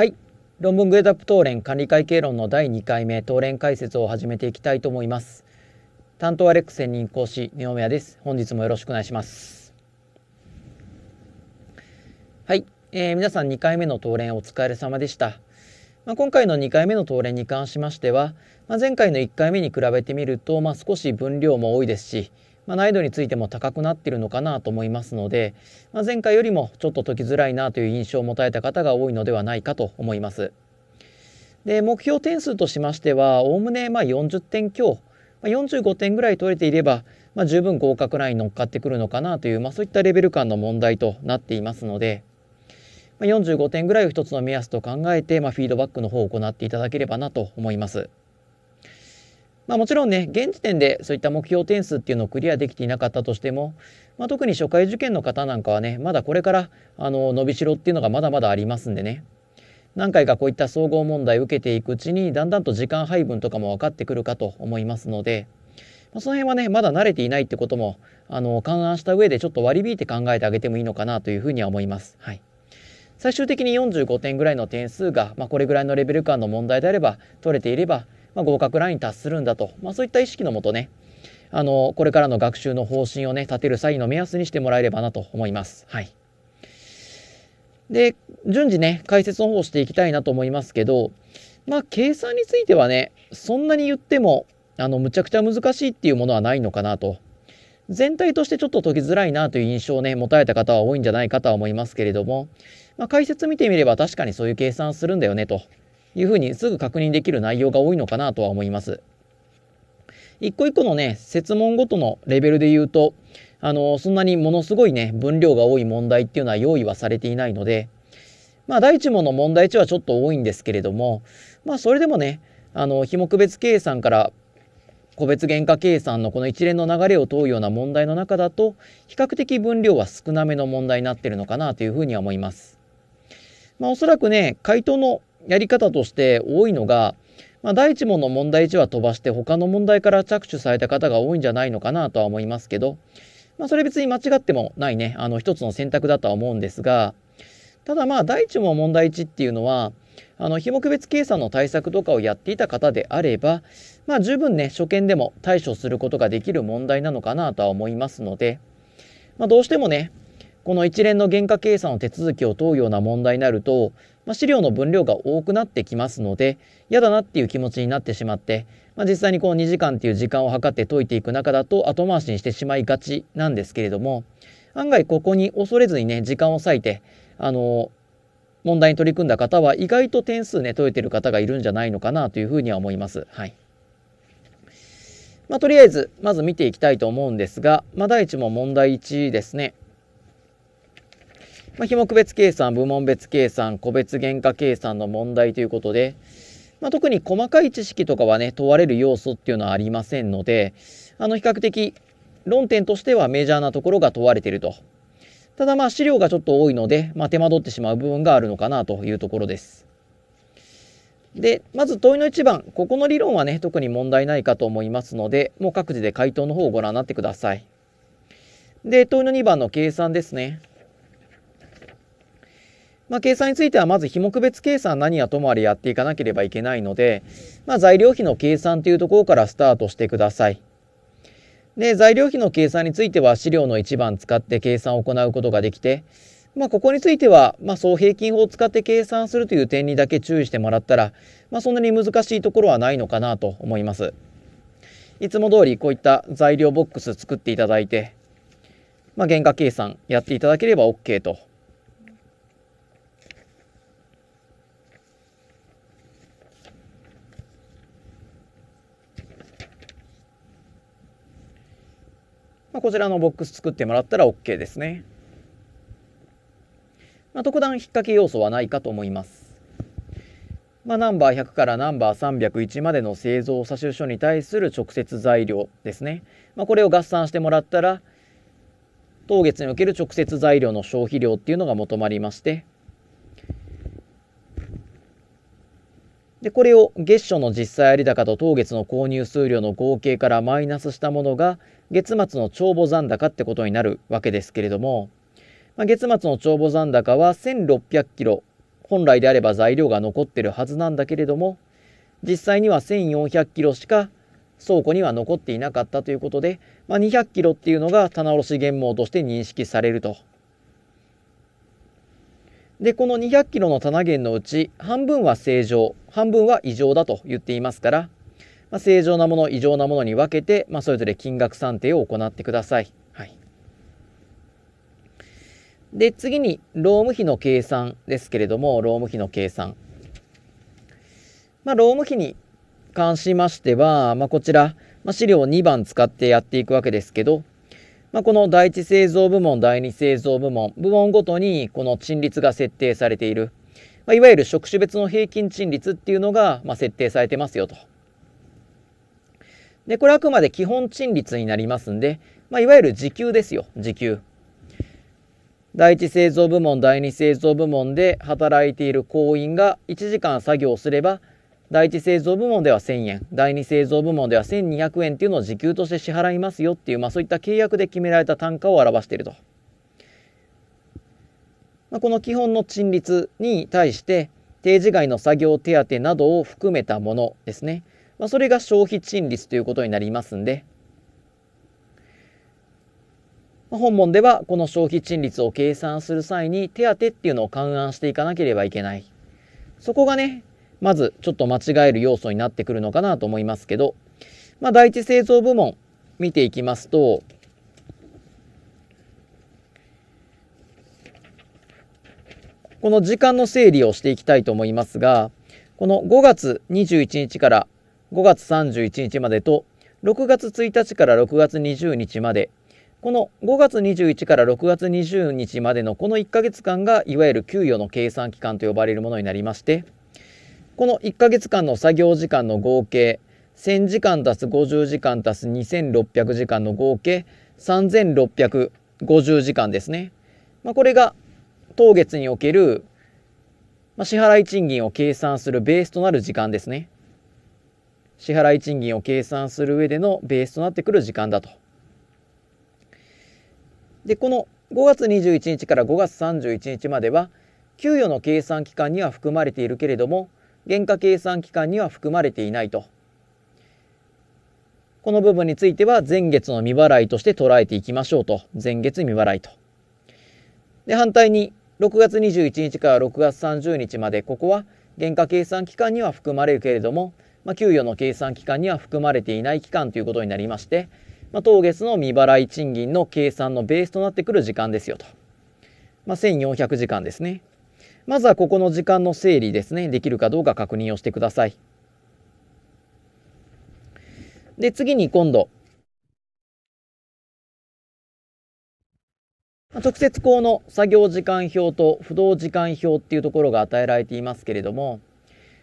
はい。論文グレードアップ討論管理会計論の第2回目討論解説を始めていきたいと思います。担当はレック専任講師、ネオメアです。本日もよろしくお願いします。はい。えー、皆さん2回目の討論お疲れ様でした。まあ、今回の2回目の討論に関しましては、まあ、前回の1回目に比べてみると、まあ、少し分量も多いですし、まあ、難易度についても高くなっているのかなと思いますので、まあ、前回よりもちょっと解きづらいなという印象を持たれた方が多いのではないかと思います。で目標点数としましてはおおむねまあ40点強、まあ、45点ぐらい取れていれば、まあ、十分合格ラインに乗っかってくるのかなという、まあ、そういったレベル感の問題となっていますので、まあ、45点ぐらいを一つの目安と考えて、まあ、フィードバックの方を行っていただければなと思います。まあ、もちろんね現時点でそういった目標点数っていうのをクリアできていなかったとしても、まあ、特に初回受験の方なんかはねまだこれからあの伸びしろっていうのがまだまだありますんでね何回かこういった総合問題を受けていくうちにだんだんと時間配分とかも分かってくるかと思いますので、まあ、その辺はねまだ慣れていないってこともあの勘案した上でちょっと割り引いて考えてあげてもいいのかなというふうには思います。はい最終的に45点ぐらいの点数が、まあ、これぐらいのレベル感の問題であれば取れていればまあ、合格ラインに達するんだと、まあ、そういった意識のもとねあのこれからの学習の方針をね立てる際の目安にしてもらえればなと思います。はい、で順次ね解説の方をしていきたいなと思いますけどまあ計算についてはねそんなに言ってもあのむちゃくちゃ難しいっていうものはないのかなと全体としてちょっと解きづらいなという印象をね持たれた方は多いんじゃないかとは思いますけれども、まあ、解説見てみれば確かにそういう計算するんだよねというふうにすぐ確認できる内容が多いのかなとは思います。一個一個のね、設問ごとのレベルで言うと、あの、そんなにものすごいね、分量が多い問題っていうのは用意はされていないので、まあ、第1問の問題値はちょっと多いんですけれども、まあ、それでもね、あの、非目別計算から個別原価計算のこの一連の流れを問うような問題の中だと、比較的分量は少なめの問題になってるのかなというふうには思います。まあ、おそらくね、回答のやり方として多いのが、まあ、第1問の問題1は飛ばして他の問題から着手された方が多いんじゃないのかなとは思いますけど、まあ、それ別に間違ってもないねあの一つの選択だとは思うんですがただまあ第1問問題1っていうのはあの非目別計算の対策とかをやっていた方であれば、まあ、十分ね初見でも対処することができる問題なのかなとは思いますので、まあ、どうしてもねこの一連の原価計算の手続きを問うような問題になると、まあ、資料の分量が多くなってきますので嫌だなっていう気持ちになってしまって、まあ、実際にこの2時間っていう時間を計って解いていく中だと後回しにしてしまいがちなんですけれども案外ここに恐れずにね時間を割いてあの問題に取り組んだ方は意外と点数ね解いてる方がいるんじゃないのかなというふうには思います。はいまあ、とりあえずまず見ていきたいと思うんですが、まあ、第1問問題1ですね。まあ、非目別計算、部門別計算、個別原価計算の問題ということで、まあ、特に細かい知識とかはね、問われる要素っていうのはありませんので、あの、比較的論点としてはメジャーなところが問われていると。ただまあ資料がちょっと多いので、まあ、手間取ってしまう部分があるのかなというところです。で、まず問いの1番、ここの理論はね、特に問題ないかと思いますので、もう各自で回答の方をご覧になってください。で、問いの2番の計算ですね。まあ、計算についてはまず非目別計算何やともあれやっていかなければいけないので、まあ、材料費の計算というところからスタートしてください。で材料費の計算については資料の1番使って計算を行うことができて、まあ、ここについては、ま総平均法を使って計算するという点にだけ注意してもらったら、まそんなに難しいところはないのかなと思います。いつも通りこういった材料ボックス作っていただいて、まあ、原価計算やっていただければ OK とこちらのボックス作ってもらったら OK ですね。まあ、特段引っ掛け要素はないかと思います。まあ、ナンバー100からナンバー301までの製造差出書に対する直接材料ですね。まあ、これを合算してもらったら、当月における直接材料の消費量っていうのが求まりまして、で、これを月初の実際有高と当月の購入数量の合計からマイナスしたものが、月末の帳簿残高ってことになるわけですけれども、まあ、月末の帳簿残高は1600キロ、本来であれば材料が残ってるはずなんだけれども、実際には1400キロしか倉庫には残っていなかったということで、まあ、200キロっていうのが棚卸原毛として認識されると。で、この200キロの棚源のうち、半分は正常、半分は異常だと言っていますから、まあ、正常なもの、異常なものに分けて、まあ、それぞれ金額算定を行ってください。はい。で、次に、労務費の計算ですけれども、労務費の計算。まあ、労務費に関しましては、まあ、こちら、まあ、資料2番使ってやっていくわけですけど、まあ、この第一製造部門、第二製造部門、部門ごとにこの陳列が設定されている。まあ、いわゆる職種別の平均賃率っていうのが、まあ、設定されてますよと。で、これあくまで基本賃率になりますんで、まあ、いわゆる時給ですよ、時給。第一製造部門、第二製造部門で働いている行員が1時間作業すれば、第一製造部門では1000円、第二製造部門では1200円っていうのを時給として支払いますよっていう、まあそういった契約で決められた単価を表していると。まあ、この基本の賃率に対して、定時外の作業手当などを含めたものですね。まあ、それが消費賃率ということになりますんで、まあ、本文ではこの消費賃率を計算する際に手当っていうのを勘案していかなければいけない。そこがね、まずちょっと間違える要素になってくるのかなと思いますけど、まあ、第一製造部門見ていきますと、この時間の整理をしていきたいと思いますが、この5月21日から5月31日までと、6月1日から6月20日まで、この5月21から6月20日までのこの1ヶ月間が、いわゆる給与の計算期間と呼ばれるものになりまして、この1ヶ月間の作業時間の合計、1000時間足す50時間足す2600時間の合計3650時間ですね。まあ、これが当月における、まあ、支払い賃金を計算するベースとなる時間ですね。支払い賃金を計算する上でのベースとなってくる時間だと。で、この5月21日から5月31日までは、給与の計算期間には含まれているけれども、原価計算期間には含まれていないと。この部分については前月の未払いとして捉えていきましょうと。前月未払いと。で、反対に6月21日から6月30日までここは原価計算期間には含まれるけれども、まあ、給与の計算期間には含まれていない期間ということになりまして、まあ、当月の未払い賃金の計算のベースとなってくる時間ですよと、まあ、1400時間ですねまずはここの時間の整理ですねできるかどうか確認をしてくださいで次に今度直接項の作業時間表と不動時間表っていうところが与えられていますけれども、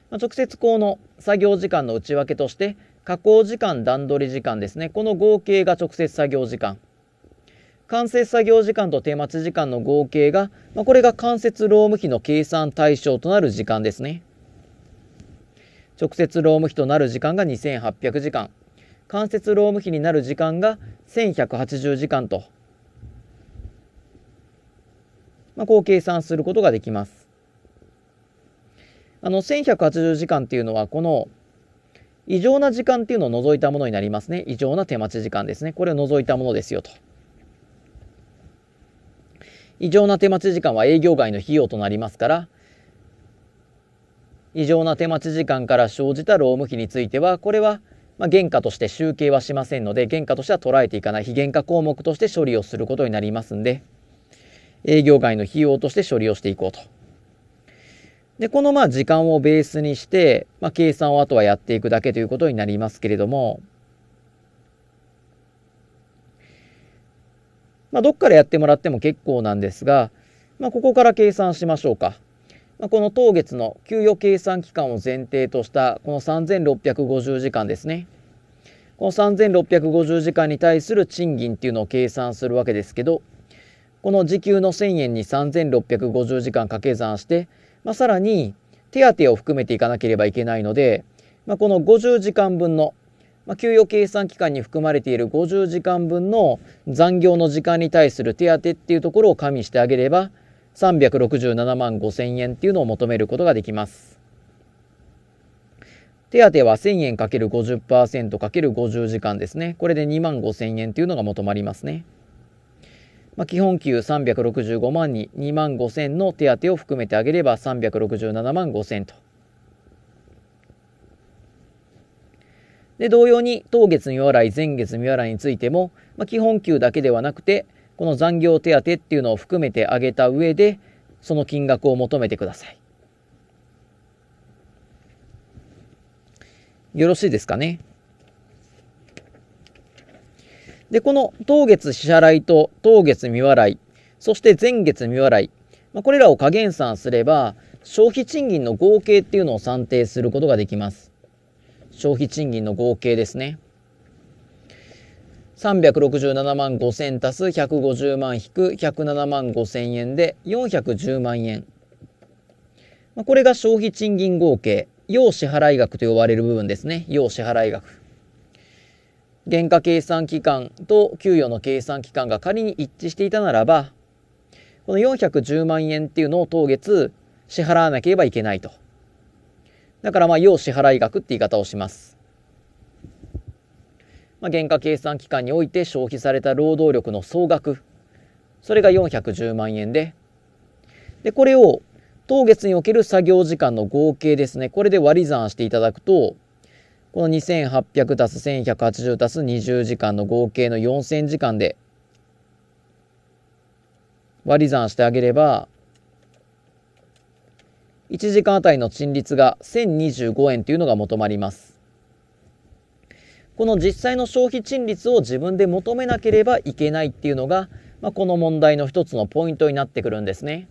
直接項の作業時間の内訳として、加工時間、段取り時間ですね。この合計が直接作業時間。間接作業時間と手待ち時間の合計が、まあ、これが間接労務費の計算対象となる時間ですね。直接労務費となる時間が2800時間。間接労務費になる時間が1180時間とまあ、こう計算することができます。あの1180時間っていうのはこの異常な時間っていうのを除いたものになりますね。異常な手待ち時間ですね。これを除いたものですよと。異常な手待ち時間は営業外の費用となりますから、異常な手待ち時間から生じた労務費については、これは、ま原価として集計はしませんので、原価としては捉えていかない非原価項目として処理をすることになりますんで、営業外の費用として処理をしていこうと。で、このまあ時間をベースにして、まあ、計算をあとはやっていくだけということになりますけれども、まあ、どっからやってもらっても結構なんですが、まあ、ここから計算しましょうか。まあ、この当月の給与計算期間を前提としたこの3650時間ですね。この3650時間に対する賃金っていうのを計算するわけですけど、この時給の1,000円に3,650時間掛け算して、まあ、さらに手当を含めていかなければいけないので、まあ、この50時間分の、まあ、給与計算期間に含まれている50時間分の残業の時間に対する手当っていうところを加味してあげれば367万5,000円っていうのを求めることができます。手当は1000円 ×50%×50 時間ですね。これで2万5000円っていうのが求まりますね。まあ、基本給365万に2万5千の手当を含めてあげれば367万5千と。で、同様に当月未払い、前月未払いについても、まあ、基本給だけではなくて、この残業手当っていうのを含めてあげた上で、その金額を求めてください。よろしいですかね。で、この当月支払いと当月未払い、そして前月未払い、まあ、これらを加減算すれば、消費賃金の合計っていうのを算定することができます。消費賃金の合計ですね。367万5000足す150万引く107万5千円で410万円。まあ、これが消費賃金合計、要支払額と呼ばれる部分ですね。要支払額。原価計算期間と給与の計算期間が仮に一致していたならば、この410万円っていうのを当月支払わなければいけないと。だからまあ、要支払額って言い方をします。まあ、原価計算期間において消費された労働力の総額、それが410万円で、で、これを当月における作業時間の合計ですね、これで割り算していただくと、この 2800+1180+20 時間の合計の4000時間で割り算してあげれば1時間あたりの賃率が1025円というのが求まります。この実際の消費賃率を自分で求めなければいけないっていうのが、まあ、この問題の一つのポイントになってくるんですね。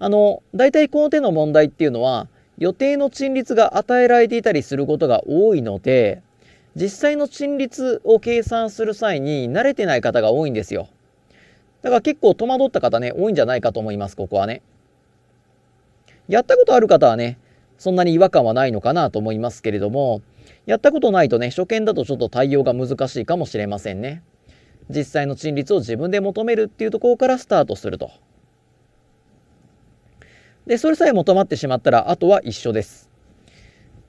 あの、大体この手の問題っていうのは、予定の賃率が与えられていたりすることが多いので、実際の賃率を計算する際に慣れてない方が多いんですよ。だから結構戸惑った方ね、多いんじゃないかと思います、ここはね。やったことある方はね、そんなに違和感はないのかなと思いますけれども、やったことないとね、初見だとちょっと対応が難しいかもしれませんね。実際の賃率を自分で求めるっていうところからスタートすると。で、それさえ求まってしまったら、あとは一緒です。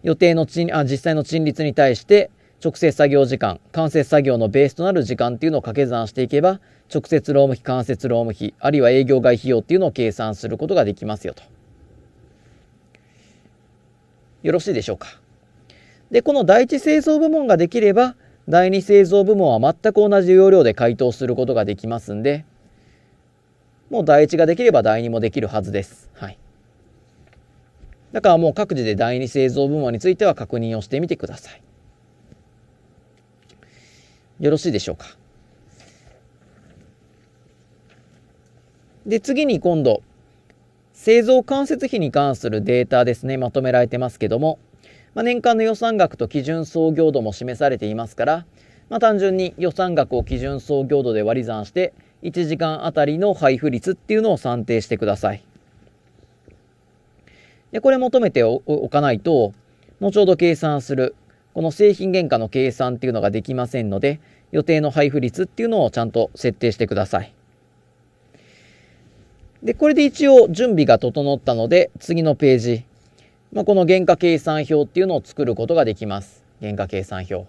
予定の賃、あ、実際の賃率に対して、直接作業時間、間接作業のベースとなる時間っていうのを掛け算していけば、直接労務費、間接労務費、あるいは営業外費用っていうのを計算することができますよと。よろしいでしょうか。で、この第一製造部門ができれば、第二製造部門は全く同じ要領で回答することができますんで、もう第一ができれば第二もできるはずです。はい。だからもう各自で第二製造部門については確認をしてみてください。よろしいでしょうか。で、次に今度、製造間接費に関するデータですね、まとめられてますけども、まあ、年間の予算額と基準創業度も示されていますから、まあ、単純に予算額を基準創業度で割り算して、1時間あたりの配布率っていうのを算定してください。で、これ求めておかないと、後ほど計算する、この製品原価の計算っていうのができませんので、予定の配布率っていうのをちゃんと設定してください。で、これで一応準備が整ったので、次のページ、まあ、この原価計算表っていうのを作ることができます。原価計算表。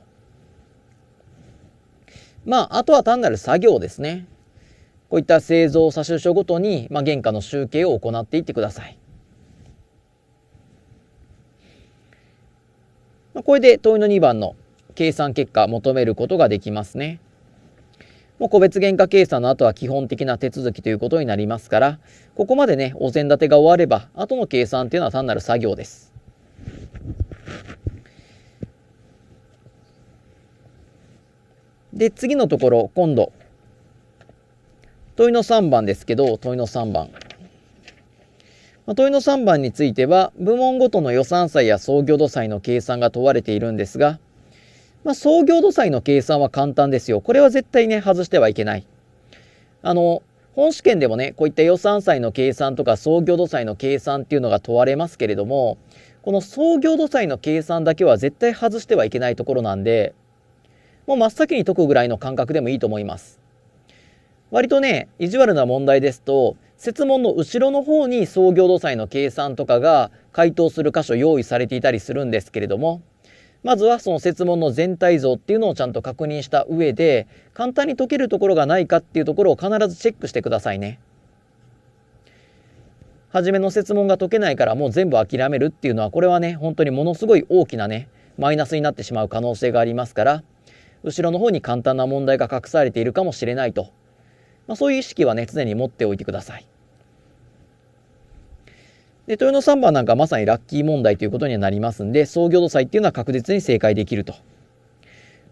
まあ、あとは単なる作業ですね。こういった製造差出所ごとに、まあ、原価の集計を行っていってください。これで問いの2番の計算結果求めることができますね。もう個別原価計算の後は基本的な手続きということになりますから、ここまでね、お膳立てが終われば、後の計算っていうのは単なる作業です。で、次のところ、今度、問いの3番ですけど、問いの3番。ま問いの3番については、部門ごとの予算債や創業度債の計算が問われているんですが、まあ、創業度債の計算は簡単ですよ。これは絶対ね、外してはいけない。あの、本試験でもね、こういった予算債の計算とか創業度債の計算っていうのが問われますけれども、この創業度債の計算だけは絶対外してはいけないところなんで、もう真っ先に解くぐらいの感覚でもいいと思います。割とね、意地悪な問題ですと、設問の後ろの方に創業土債の計算とかが回答する箇所用意されていたりするんですけれども、まずはその設問の全体像っていうのをちゃんと確認した上で、簡単に解けるところがないかっていうところを必ずチェックしてくださいね。初めの設問が解けないからもう全部諦めるっていうのは、これはね、本当にものすごい大きなね、マイナスになってしまう可能性がありますから、後ろの方に簡単な問題が隠されているかもしれないとまあ、そういう意識はね、常に持っておいてください。で、豊野3番なんかまさにラッキー問題ということにはなりますんで、創業度債っていうのは確実に正解できると。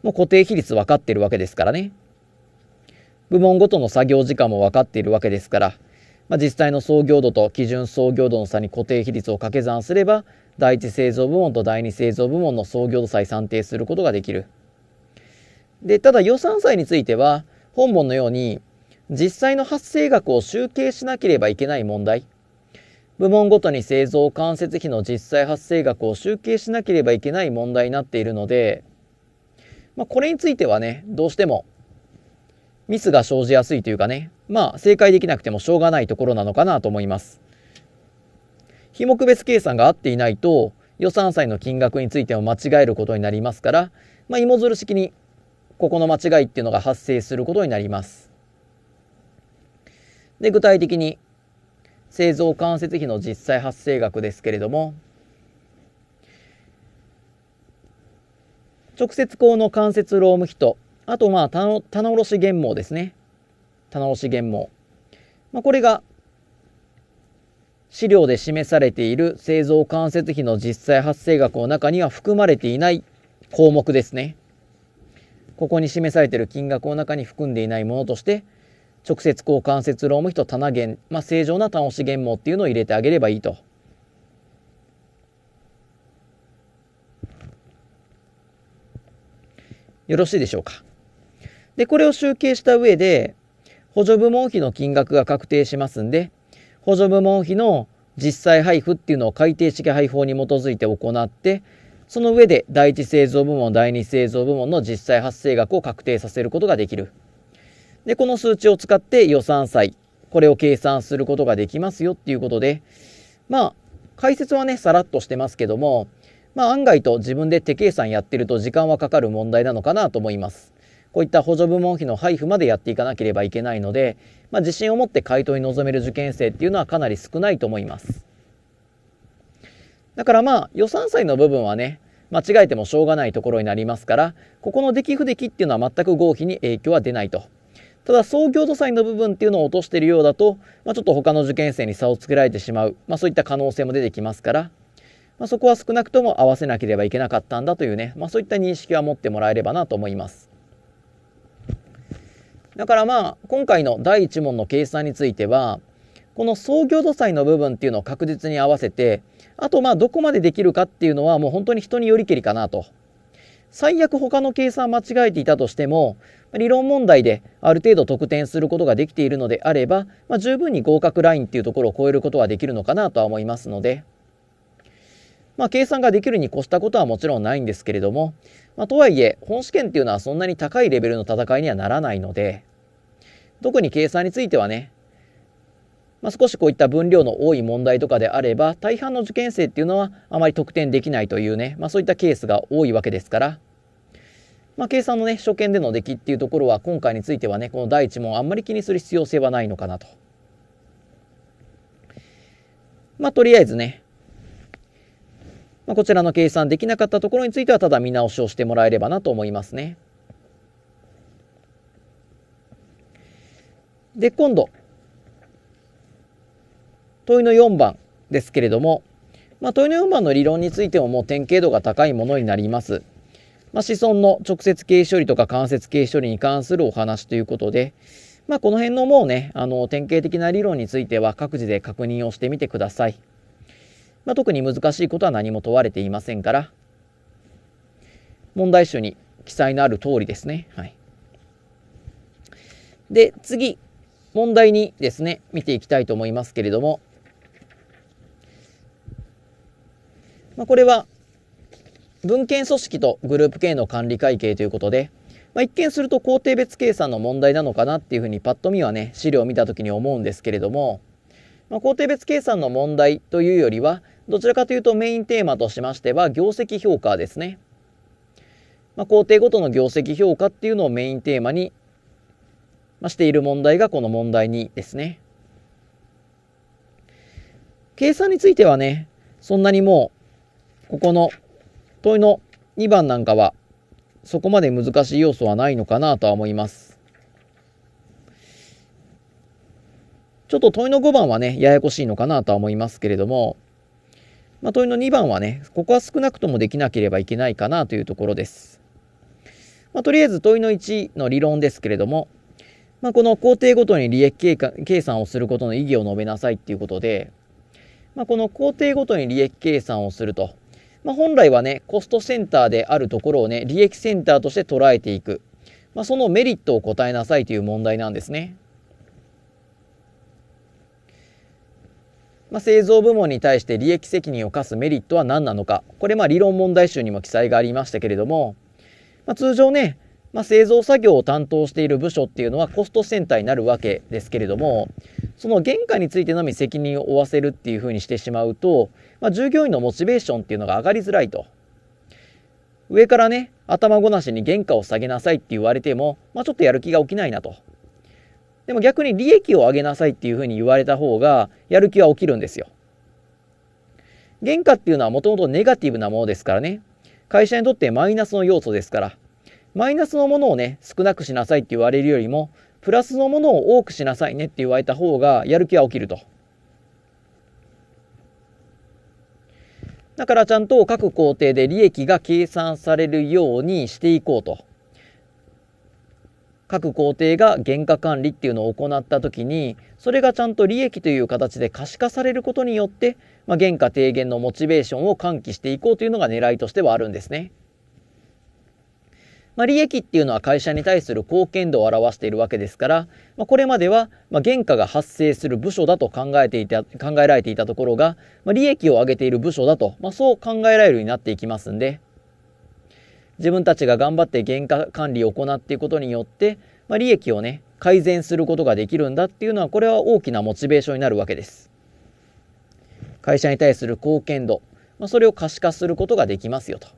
もう固定比率分かってるわけですからね。部門ごとの作業時間も分かっているわけですから、まあ、実際の創業度と基準創業度の差に固定比率を掛け算すれば、第一製造部門と第二製造部門の創業度差算定することができる。で、ただ予算債については、本文のように実際の発生額を集計しなければいけない問題、部門ごとに製造間接費の実際発生額を集計しなければいけない問題になっているので、まあ、これについてはね、どうしてもミスが生じやすいというかね、まあ正解できなくてもしょうがないところなのかなと思います。非目別計算が合っていないと予算債の金額についても間違えることになりますから、まあ、芋づる式にここの間違いっていうのが発生することになります。で、具体的に製造間接費の実際発生額ですけれども、直接この間接労務費と、あとまあ棚卸減毛ですね。棚卸減毛。まあ、これが資料で示されている製造間接費の実際発生額の中には含まれていない項目ですね。ここに示されている金額の中に含んでいないものとして直接交換節ロームと棚減、まあ、正常な単押し減網っていうのを入れてあげればいいと。よろしいでしょうか。で、これを集計した上で、補助部門費の金額が確定しますんで、補助部門費の実際配布っていうのを改定式配布法に基づいて行って、その上で第一製造部門、第二製造部門の実際発生額を確定させることができる。で、この数値を使って予算債、これを計算することができますよっていうことで、まあ、解説はね、さらっとしてますけども、まあ、案外と自分で手計算やってると時間はかかる問題なのかなと思います。こういった補助部門費の配布までやっていかなければいけないので、まあ、自信を持って回答に臨める受験生っていうのはかなり少ないと思います。だからまあ、予算債の部分はね、間違えてもしょうがないところになりますから、ここの出来不出来っていうのは全く合否に影響は出ないとただ総京都祭の部分っていうのを落としてるようだと、まあ、ちょっと他の受験生に差をつけられてしまう、まあ、そういった可能性も出てきますから、まあ、そこは少なくとも合わせなければいけなかったんだというね、まそういった認識は持ってもらえればなと思います。だからまあ今回の第1問の計算についてはこの総京都祭の部分っていうのを確実に合わせてあとまあどこまでできるかっていうのはもう本当に人によりけりかなと最悪他の計算間違えていたとしても理論問題である程度得点することができているのであれば、まあ、十分に合格ラインっていうところを超えることはできるのかなとは思いますので、まあ、計算ができるに越したことはもちろんないんですけれども、まあ、とはいえ本試験っていうのはそんなに高いレベルの戦いにはならないので特に計算についてはねまあ、少しこういった分量の多い問題とかであれば大半の受験生っていうのはあまり得点できないというね、まあ、そういったケースが多いわけですから、まあ、計算のね初見での出来っていうところは今回についてはねこの第1問あんまり気にする必要性はないのかなと。まあとりあえずね、まあ、こちらの計算できなかったところについてはただ見直しをしてもらえればなと思いますね。で今度問いの4番ですけれども、まあ、問いの4番の理論についてももう典型度が高いものになります。まあ、子孫の直接経処理とか間接経処理に関するお話ということで、まあ、この辺のもうねあの典型的な理論については各自で確認をしてみてください。まあ、特に難しいことは何も問われていませんから問題集に記載のある通りですね。はい、で次問題にですね見ていきたいと思いますけれどもまあ、これは文献組織とグループ経営の管理会計ということで、まあ、一見すると工程別計算の問題なのかなっていうふうにパッと見はね資料を見た時に思うんですけれども、まあ、工程別計算の問題というよりはどちらかというとメインテーマとしましては業績評価ですね。まあ、工程ごとの業績評価っていうのをメインテーマに、ましている問題がこの問題2ですね。計算についてはねそんなにもうここの問いの2番なんかはそこまで難しい要素はないのかなとは思います。ちょっと問いの5番はね、ややこしいのかなとは思いますけれども、まあ、問いの2番はね、ここは少なくともできなければいけないかなというところです。まあ、とりあえず問いの1の理論ですけれども、まあ、この工程ごとに利益計算をすることの意義を述べなさいっていうことで、まあ、この工程ごとに利益計算をするとまあ、本来はね、コストセンターであるところをね、利益センターとして捉えていく。まあ、そのメリットを答えなさいという問題なんですね。まあ、製造部門に対して利益責任を課すメリットは何なのか。これまあ理論問題集にも記載がありましたけれども、まあ、通常ね、まあ、製造作業を担当している部署っていうのはコストセンターになるわけですけれども、その原価についてのみ責任を負わせるっていうふうにしてしまうと、まあ、従業員のモチベーションっていうのが上がりづらいと。上からね、頭ごなしに原価を下げなさいって言われても、まあ、ちょっとやる気が起きないなと。でも逆に利益を上げなさいっていうふうに言われた方が、やる気は起きるんですよ。原価っていうのはもともとネガティブなものですからね。会社にとってマイナスの要素ですから、マイナスのものをね、少なくしなさいって言われるよりも、プラスのものを多くしなさいねって言われた方が、やる気は起きると。だからちゃんと各工程で利益が計算されるようにしていこうと。各工程が原価管理っていうのを行った時にそれがちゃんと利益という形で可視化されることによって、まあ、原価低減のモチベーションを喚起していこうというのが狙いとしてはあるんですね。まあ、利益っていうのは会社に対する貢献度を表しているわけですから、まあ、これまでは、まあ、原価が発生する部署だと考えていた、考えられていたところが、まあ、利益を上げている部署だと、まあ、そう考えられるようになっていきますんで、自分たちが頑張って原価管理を行っていくことによって、まあ、利益をね、改善することができるんだっていうのは、これは大きなモチベーションになるわけです。会社に対する貢献度、まあ、それを可視化することができますよと。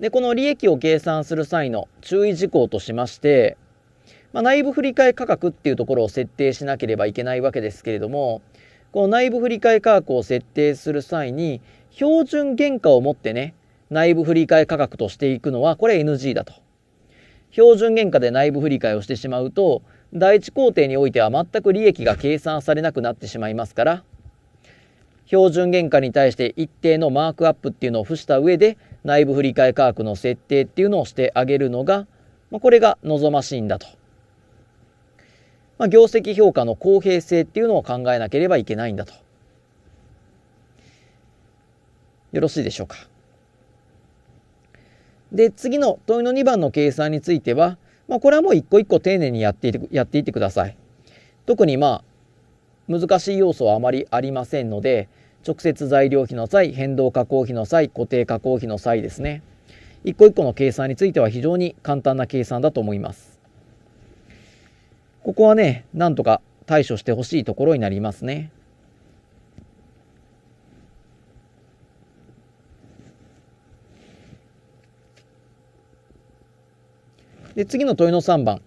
で、この利益を計算する際の注意事項としまして、まあ、内部振替価格っていうところを設定しなければいけないわけですけれども、この内部振替価格を設定する際に、標準原価を持ってね、内部振替価格としていくのは、これ NG だと。標準原価で内部振替をしてしまうと、第一工程においては全く利益が計算されなくなってしまいますから、標準原価に対して一定のマークアップっていうのを付した上で、内部振替価格の設定っていうのをしてあげるのが、まあ、これが望ましいんだと。まあ、業績評価の公平性っていうのを考えなければいけないんだと。よろしいでしょうか。で、次の問いの2番の計算については、まあ、これはもう一個一個丁寧にやっていてやっていってください。特にまあ、難しい要素はあまりありませんので、直接材料費の際、変動加工費の際、固定加工費の際ですね。一個一個の計算については非常に簡単な計算だと思います。ここはね、なんとか対処してほしいところになりますね。で次の問いの3番、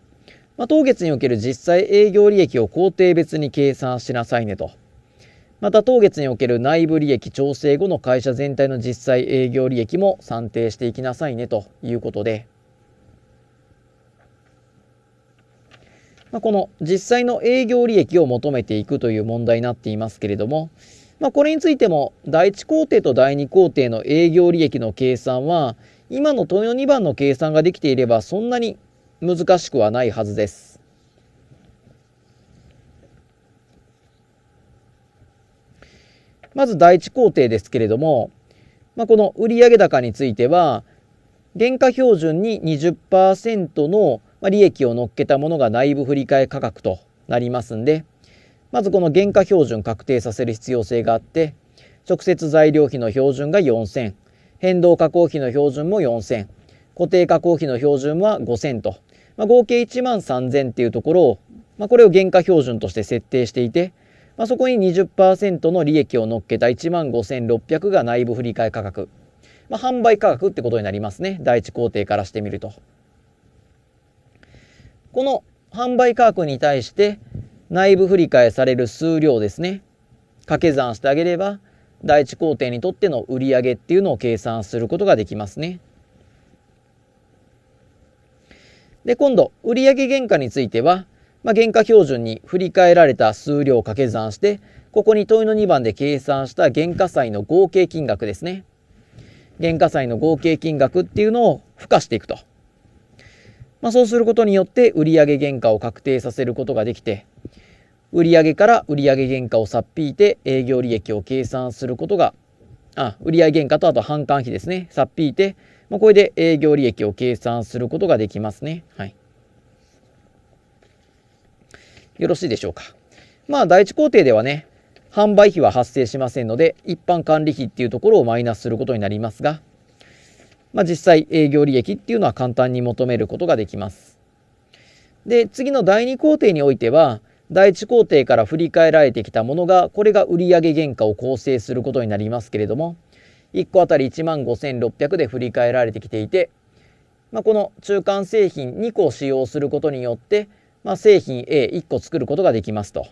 まあ、当月における実際営業利益を工程別に計算しなさいねと。また当月における内部利益調整後の会社全体の実際営業利益も算定していきなさいねということで、まあ、この実際の営業利益を求めていくという問題になっていますけれども、まあ、これについても第1工程と第2工程の営業利益の計算は今の問いの2番の計算ができていればそんなに難しくはないはずです。まず第一工程ですけれども、まあ、この売上高については、原価標準に20%の利益を乗っけたものが内部振替価格となりますんで、まずこの原価標準確定させる必要性があって、直接材料費の標準が4000、変動加工費の標準も4000、固定加工費の標準は5000と、まあ、合計1万3000っていうところを、まあ、これを原価標準として設定していて、まあ、そこに20%の利益を乗っけた1万5600が内部振り替え価格、まあ、販売価格ってことになりますね第一工程からしてみるとこの販売価格に対して内部振り替えされる数量ですね掛け算してあげれば第一工程にとっての売上っていうのを計算することができますね。で今度売上原価についてはまあ、原価標準に振り替えられた数量を掛け算して、ここに問いの2番で計算した原価債の合計金額ですね。原価債の合計金額っていうのを付加していくと。まあ、そうすることによって売上原価を確定させることができて、売上から売上原価を差っ引いて営業利益を計算することが、あ、売上原価とあと販管費ですね、差っ引いて、まあ、これで営業利益を計算することができますね。はい。よろしいでしょうか。まあ、第一工程ではね、販売費は発生しませんので、一般管理費っていうところをマイナスすることになりますが、まあ、実際営業利益っていうのは簡単に求めることができます。で、次の第2工程においては、第1工程から振り替えられてきたものが、これが売上原価を構成することになりますけれども、1個あたり15,600で振り替えられてきていて、まあ、この中間製品2個を使用することによって、まあ、製品 A1 個作ることができますと。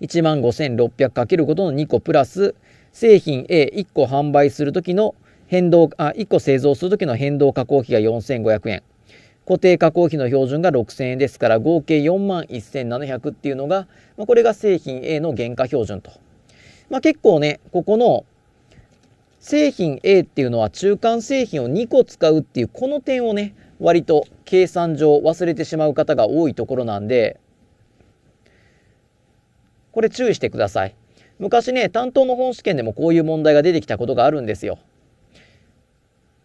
15,600× ことの2個プラス製品 A1 個販売する時の変動あ1個製造するときの変動加工費が4500円固定加工費の標準が6000円ですから合計4万1700っていうのが、まあ、これが製品 A の原価標準と、まあ、結構ねここの製品 A っていうのは中間製品を2個使うっていうこの点をね割と計算上忘れてしまう方が多いところなんで、これ注意してください。昔ね、担当の本試験でもこういう問題が出てきたことがあるんですよ。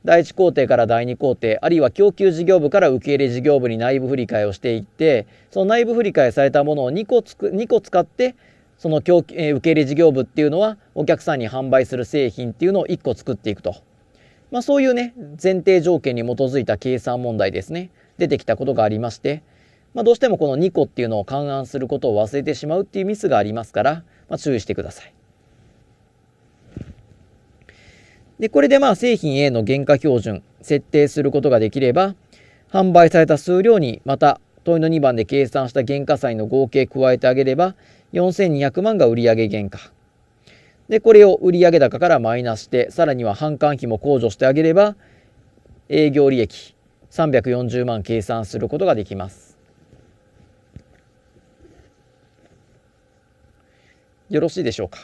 第1工程から第2工程、あるいは供給事業部から受け入れ事業部に内部振り替えをしていって、その内部振り替えされたものを2個つく、2個使って、その供、えー、受け入れ事業部っていうのはお客さんに販売する製品っていうのを1個作っていくと。まあ、そういうね、前提条件に基づいた計算問題ですね、出てきたことがありまして、まあ、どうしてもこの2個っていうのを勘案することを忘れてしまうっていうミスがありますから、まあ、注意してください。で、これでまあ製品 A の原価標準、設定することができれば、販売された数量にまた問いの2番で計算した原価債の合計加えてあげれば、4200万が売上原価。で、これを売上高からマイナスして、さらには販管費も控除してあげれば、営業利益340万計算することができます。よろしいでしょうか。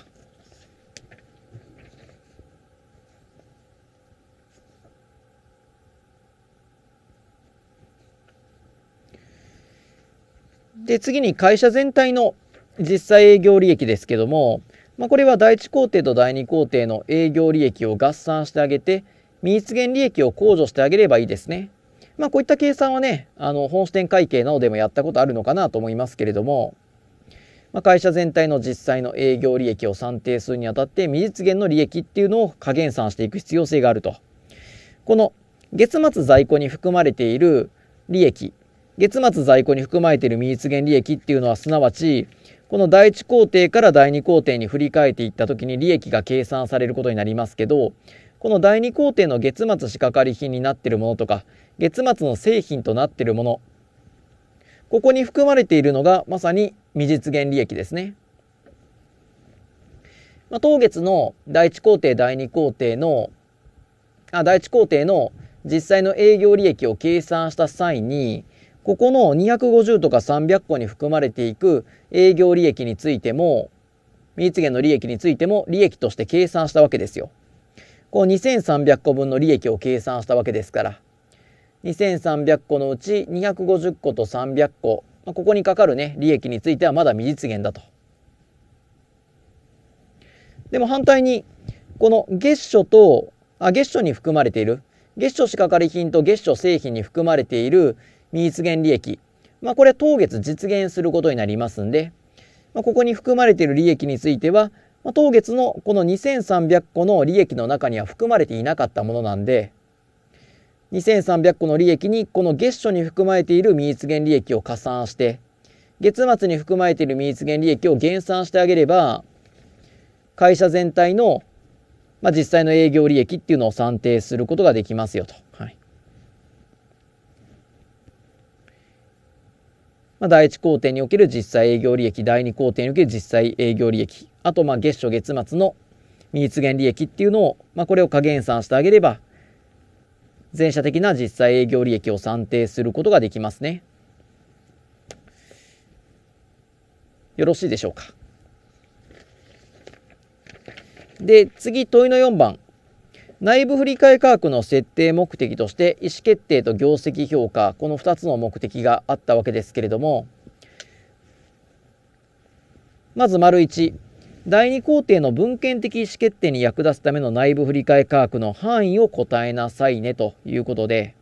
で、次に会社全体の実際営業利益ですけども、まあ、これは第1工程と第2工程の営業利益を合算してあげて未実現利益を控除してあげればいいですね。まあ、こういった計算はねあの本支店会計などでもやったことあるのかなと思いますけれども、まあ、会社全体の実際の営業利益を算定するにあたって未実現の利益っていうのを加減算していく必要性があると。この月末在庫に含まれている利益月末在庫に含まれている未実現利益っていうのはすなわちこの第1工程から第2工程に振り返っていった時に利益が計算されることになりますけどこの第2工程の月末仕掛かり品になってるものとか月末の製品となってるものここに含まれているのがまさに未実現利益ですね。まあ、当月の第1工程第2工程のあ第1工程の実際の営業利益を計算した際にここの250とか300個に含まれていく営業利益についても、未実現の利益についても利益として計算したわけですよ。こう2300個分の利益を計算したわけですから、2300個のうち250個と300個、まあ、ここにかかるね、利益についてはまだ未実現だと。でも反対に、この月初と、あ、月初に含まれている、月初仕掛かり品と月初製品に含まれている実現利益、まあ、これ当月実現することになりますんで、まあ、ここに含まれている利益については、まあ、当月のこの2300個の利益の中には含まれていなかったものなんで2300個の利益にこの月初に含まれている未実現利益を加算して月末に含まれている未実現利益を減算してあげれば会社全体の、まあ、実際の営業利益っていうのを算定することができますよと。はいまあ、第1工程における実際営業利益、第2工程における実際営業利益、あと、ま月初月末の未実現利益っていうのを、まあ、これを加減算してあげれば、全社的な実際営業利益を算定することができますね。よろしいでしょうか。で、次、問いの4番。内部振替価格の設定目的として意思決定と業績評価この2つの目的があったわけですけれどもまず丸1第2工程の文献的意思決定に役立つための内部振替価格の範囲を答えなさいねということで、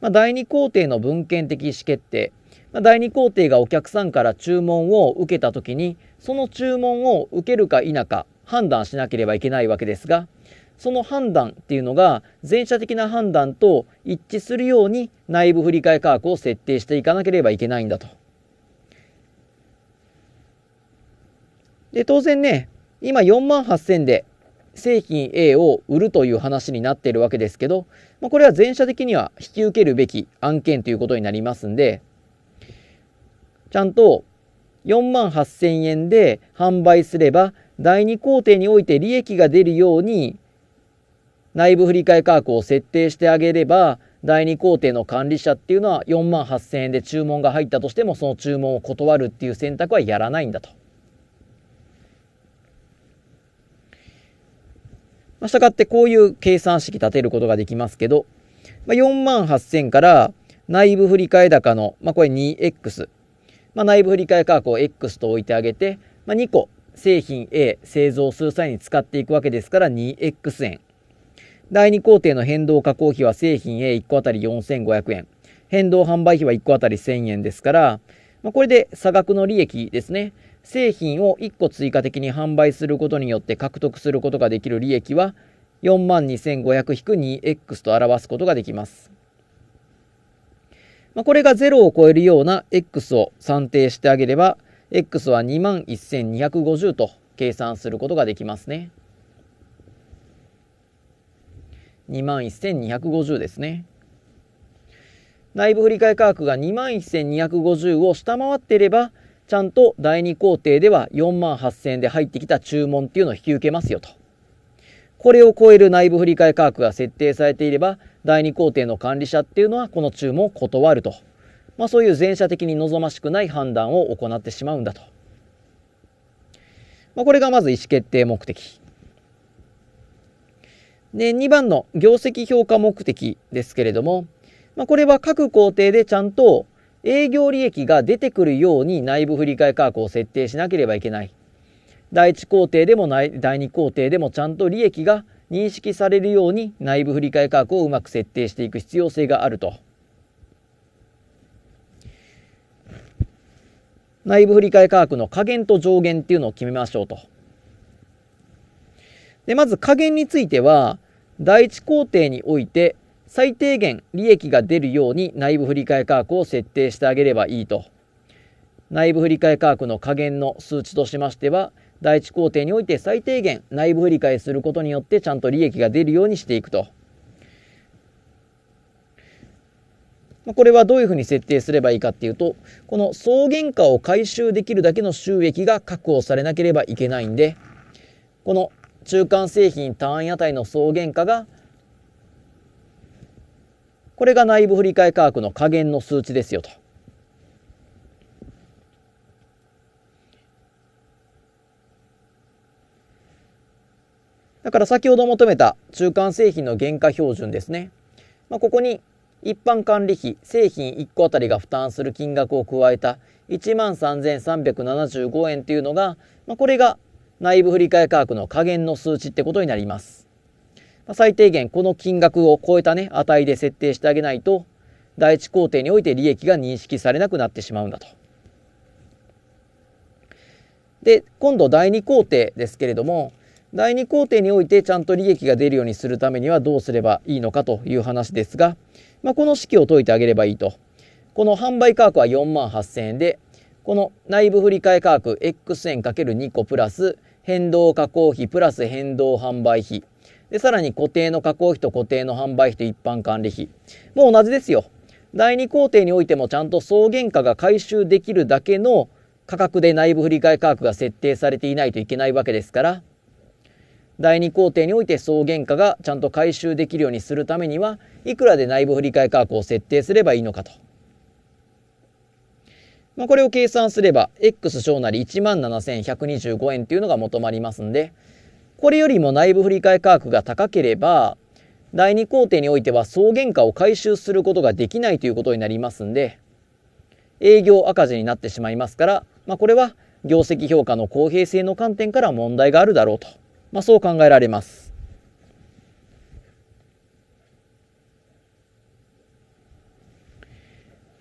まあ、第2工程の文献的意思決定、まあ、第2工程がお客さんから注文を受けた時にその注文を受けるか否か判断しなければいけないわけですがその判断っていうのが全社的な判断と一致するように内部振り替え価格を設定していかなければいけないんだと。で、当然ね、今4万8000で製品 A を売るという話になっているわけですけど、まあ、これは全社的には引き受けるべき案件ということになりますんで、ちゃんと4万8000円で販売すれば、第2工程において利益が出るように内部振替価格を設定してあげれば、第2工程の管理者っていうのは4万8000円で注文が入ったとしても、その注文を断るっていう選択はやらないんだと。まあ、したがってこういう計算式立てることができますけど、まあ、4万8000から内部振替高の、まあ、これ 2x、まあ、内部振替価格を x と置いてあげて、まあ、2個製品 A 製造する際に使っていくわけですから 2x 円第2工程の変動加工費は製品 A1 個当たり4500円。変動販売費は1個当たり1000円ですから、まあ、これで差額の利益ですね。製品を1個追加的に販売することによって獲得することができる利益は 42,500-2x と表すことができます。まあ、これが0を超えるような x を算定してあげれば x は21,250と計算することができますね。21,250ですね。内部振替価格が21,250を下回っていれば、ちゃんと第2工程では48,000円で入ってきた注文っていうのを引き受けますよと。これを超える内部振替価格が設定されていれば、第2工程の管理者っていうのはこの注文を断ると。まあ、そういう前者的に望ましくない判断を行ってしまうんだと。まあ、これがまず意思決定目的。で、2番の業績評価目的ですけれども、まあ、これは各工程でちゃんと営業利益が出てくるように内部振替価格を設定しなければいけない。第1工程でも第2工程でもちゃんと利益が認識されるように内部振替価格をうまく設定していく必要性があると。内部振替価格の下限と上限っていうのを決めましょうと。で、まず加減については、第1工程において最低限利益が出るように内部振り替え価格を設定してあげればいいと。内部振り替え価格の加減の数値としましては、第1工程において最低限内部振り替えすることによってちゃんと利益が出るようにしていくと。これはどういうふうに設定すればいいかっていうと、この総原価を回収できるだけの収益が確保されなければいけないんで、この中間製品単位あたりの総原価がこれが内部振り替え価格の下限の数値ですよと。だから先ほど求めた中間製品の原価標準ですね。まあ、ここに一般管理費製品1個あたりが負担する金額を加えた13,375円っていうのが、まあ、これが内部振替価格の下限の数値ってことになります。最低限この金額を超えたね、値で設定してあげないと、第一工程において利益が認識されなくなってしまうんだと。で、今度第二工程ですけれども、第二工程においてちゃんと利益が出るようにするためにはどうすればいいのかという話ですが、まあ、この式を解いてあげればいいと。この販売価格は4万8000円で、この内部振替価格 X 円 ×2 個プラス変動加工費プラス変動販売費。で、さらに固定の加工費と固定の販売費と一般管理費。もう同じですよ。第2工程においてもちゃんと総原価が回収できるだけの価格で内部振替価格が設定されていないといけないわけですから、第2工程において総原価がちゃんと回収できるようにするためには、いくらで内部振替価格を設定すればいいのかと。まあ、これを計算すれば、X 小なり17,125円っていうのが求まりますんで、これよりも内部振り替え価格が高ければ、第2工程においては総原価を回収することができないということになりますんで、営業赤字になってしまいますから、まあ、これは業績評価の公平性の観点から問題があるだろうと、まあ、そう考えられます。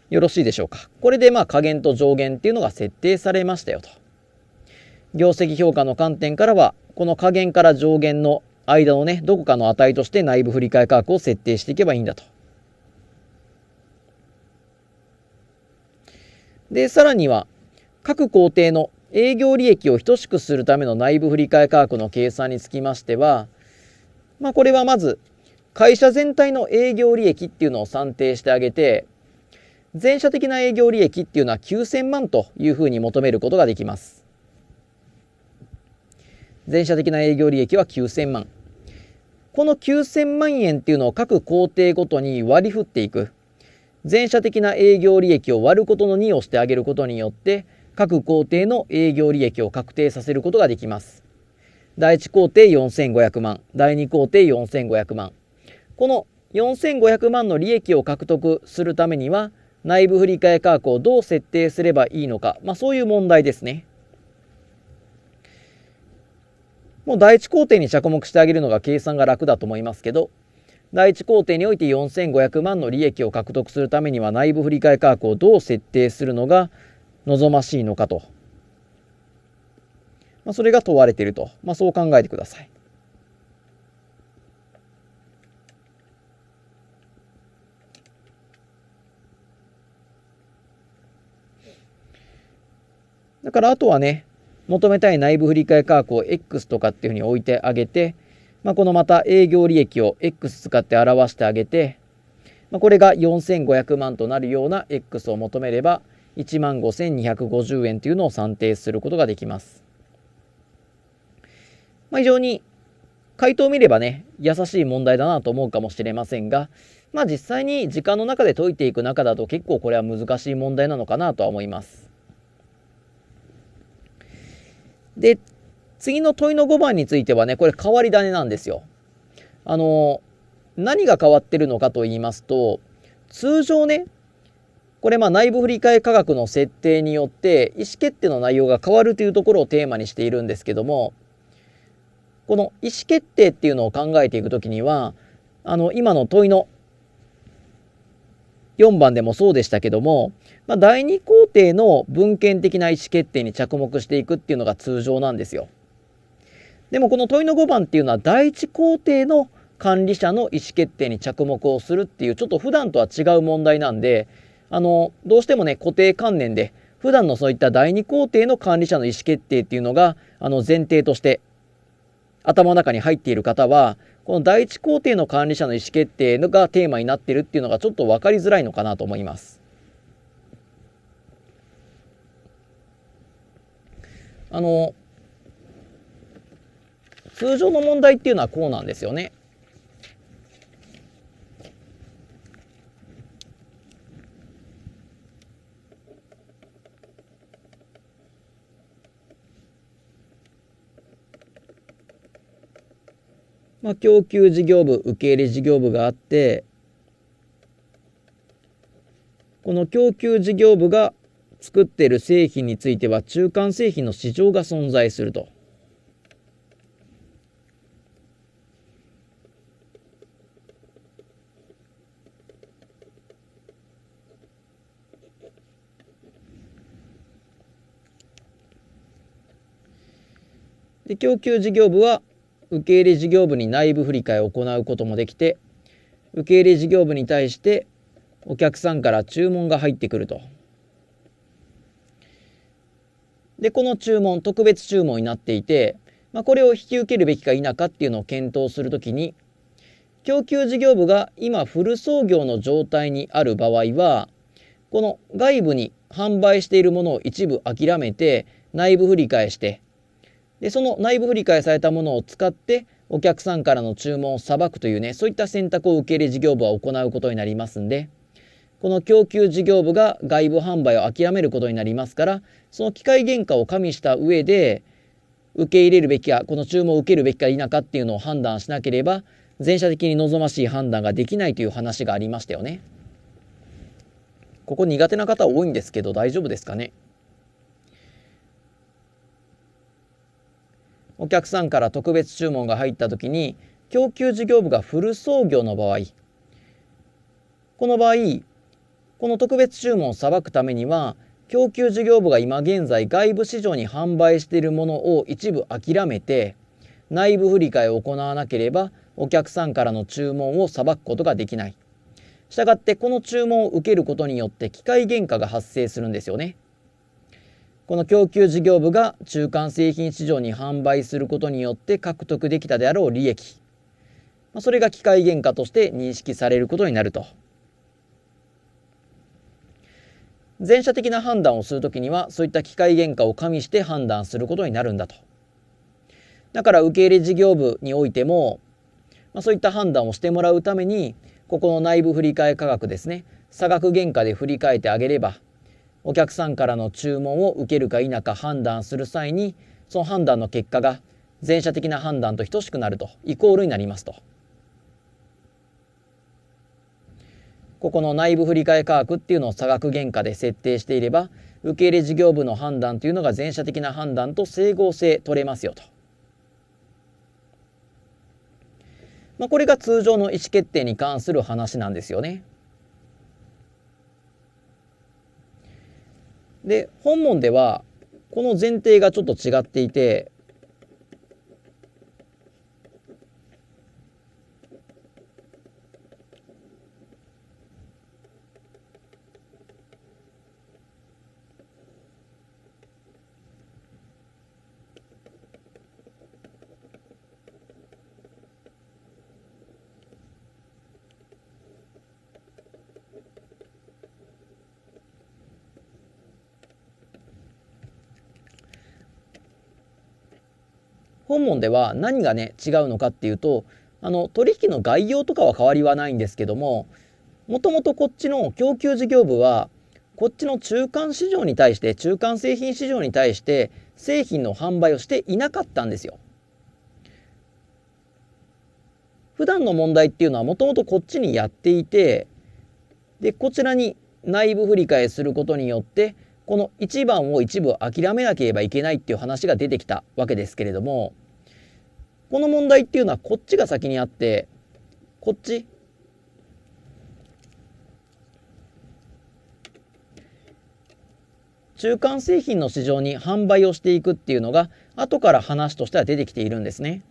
よろしいでしょうか。これでまあ下限と上限っていうのが設定されましたよと。業績評価の観点からは、この下限から上限の間のね、どこかの値として内部振替価格を設定していけばいいんだと。で、さらには、各工程の営業利益を等しくするための内部振替価格の計算につきましては、まあこれはまず、会社全体の営業利益っていうのを算定してあげて、全社的な営業利益っていうのは9000万というふうに求めることができます。全社的な営業利益は9000万。この9000万円っていうのを各工程ごとに割り振っていく。全社的な営業利益を割ることの2をしてあげることによって、各工程の営業利益を確定させることができます。第1工程4500万、第2工程4500万。この4500万の利益を獲得するためには、内部振替価格をどう設定すればいいのか、まあ、そういう問題ですね。もう第一工程に着目してあげるのが計算が楽だと思いますけど第一工程において4500万の利益を獲得するためには内部振替価格をどう設定するのが望ましいのかと、まあ、それが問われていると、まあ、そう考えてください。だからあとはね、求めたい内部振替価格を X とかっていうふうに置いてあげて、まあ、このまた営業利益を X 使って表してあげて、まあ、これが4500万となるような X を求めれば、1万5250円というのを算定することができます。まあ、非常に回答を見ればね、優しい問題だなと思うかもしれませんが、まあ実際に時間の中で解いていく中だと結構これは難しい問題なのかなとは思います。で、次の問いの5番についてはね、これ変わり種なんですよ。あの、何が変わってるのかと言いますと、通常ね、これまあ内部振り替え価格の設定によって意思決定の内容が変わるというところをテーマにしているんですけども、この意思決定っていうのを考えていくときには、あの、今の問いの4番でもそうでしたけども、まあ、第2工程の文献的な意思決定に着目していくっていうのが通常なんですよ。でもこの問いの5番っていうのは第1工程の管理者の意思決定に着目をするっていうちょっと普段とは違う問題なんであのどうしてもね固定観念で普段のそういった第2工程の管理者の意思決定っていうのがあの前提として頭の中に入っている方はこの第1工程の管理者の意思決定がテーマになってるっていうのがちょっと分かりづらいのかなと思います。あの、通常の問題っていうのはこうなんですよね。まあ、供給事業部受け入れ事業部があってこの供給事業部が作っている製品については中間製品の市場が存在すると。で供給事業部は受け入れ事業部に内部振り替えを行うこともできて受け入れ事業部に対してお客さんから注文が入ってくると。で、この注文、特別注文になっていて、まあ、これを引き受けるべきか否かっていうのを検討するときに、供給事業部が今フル操業の状態にある場合は、この外部に販売しているものを一部諦めて内部振り替えして、で、その内部振り替えされたものを使ってお客さんからの注文をさばくというね、そういった選択を受け入れ事業部は行うことになりますんで、この供給事業部が外部販売を諦めることになりますからその機械原価を加味した上で受け入れるべきかこの注文を受けるべきか否かっていうのを判断しなければ全社的に望ましい判断ができないという話がありましたよね。ここ苦手な方多いんですけど大丈夫ですかねお客さんから特別注文が入った時に供給事業部がフル操業の場合この場合この特別注文をさばくためには供給事業部が今現在外部市場に販売しているものを一部諦めて内部振り替えを行わなければお客さんからの注文をさばくことができない。したがってこの注文を受けることによって機械原価が発生するんですよね。この供給事業部が中間製品市場に販売することによって獲得できたであろう利益それが機械原価として認識されることになると。前者的な判断をするきにはそういった機械原価を加味して判断することになるんだと。だから受け入れ事業部においても、まあ、そういった判断をしてもらうためにここの内部振替価格ですね差額原価で振り替えてあげればお客さんからの注文を受けるか否か判断する際にその判断の結果が前者的な判断と等しくなるとイコールになりますと。ここの内部振替価格っていうのを差額原価で設定していれば、受け入れ事業部の判断というのが全社的な判断と整合性取れますよと。まあ、これが通常の意思決定に関する話なんですよね。で本文ではこの前提がちょっと違っていてでは何がね違うのかっていうとあの取引の概要とかは変わりはないんですけどももともとこっちの供給事業部はこっちの中間市場に対して中間製品市場に対して製品の販売をしていなかったんですよ。普段の問題っていうのはもともとこっちにやっていてでこちらに内部振り替えすることによってこの1番を一部諦めなければいけないっていう話が出てきたわけですけれどもこの問題っていうのはこっちが先にあって、こっち。中間製品の市場に販売をしていくっていうのが後から話としては出てきているんですね。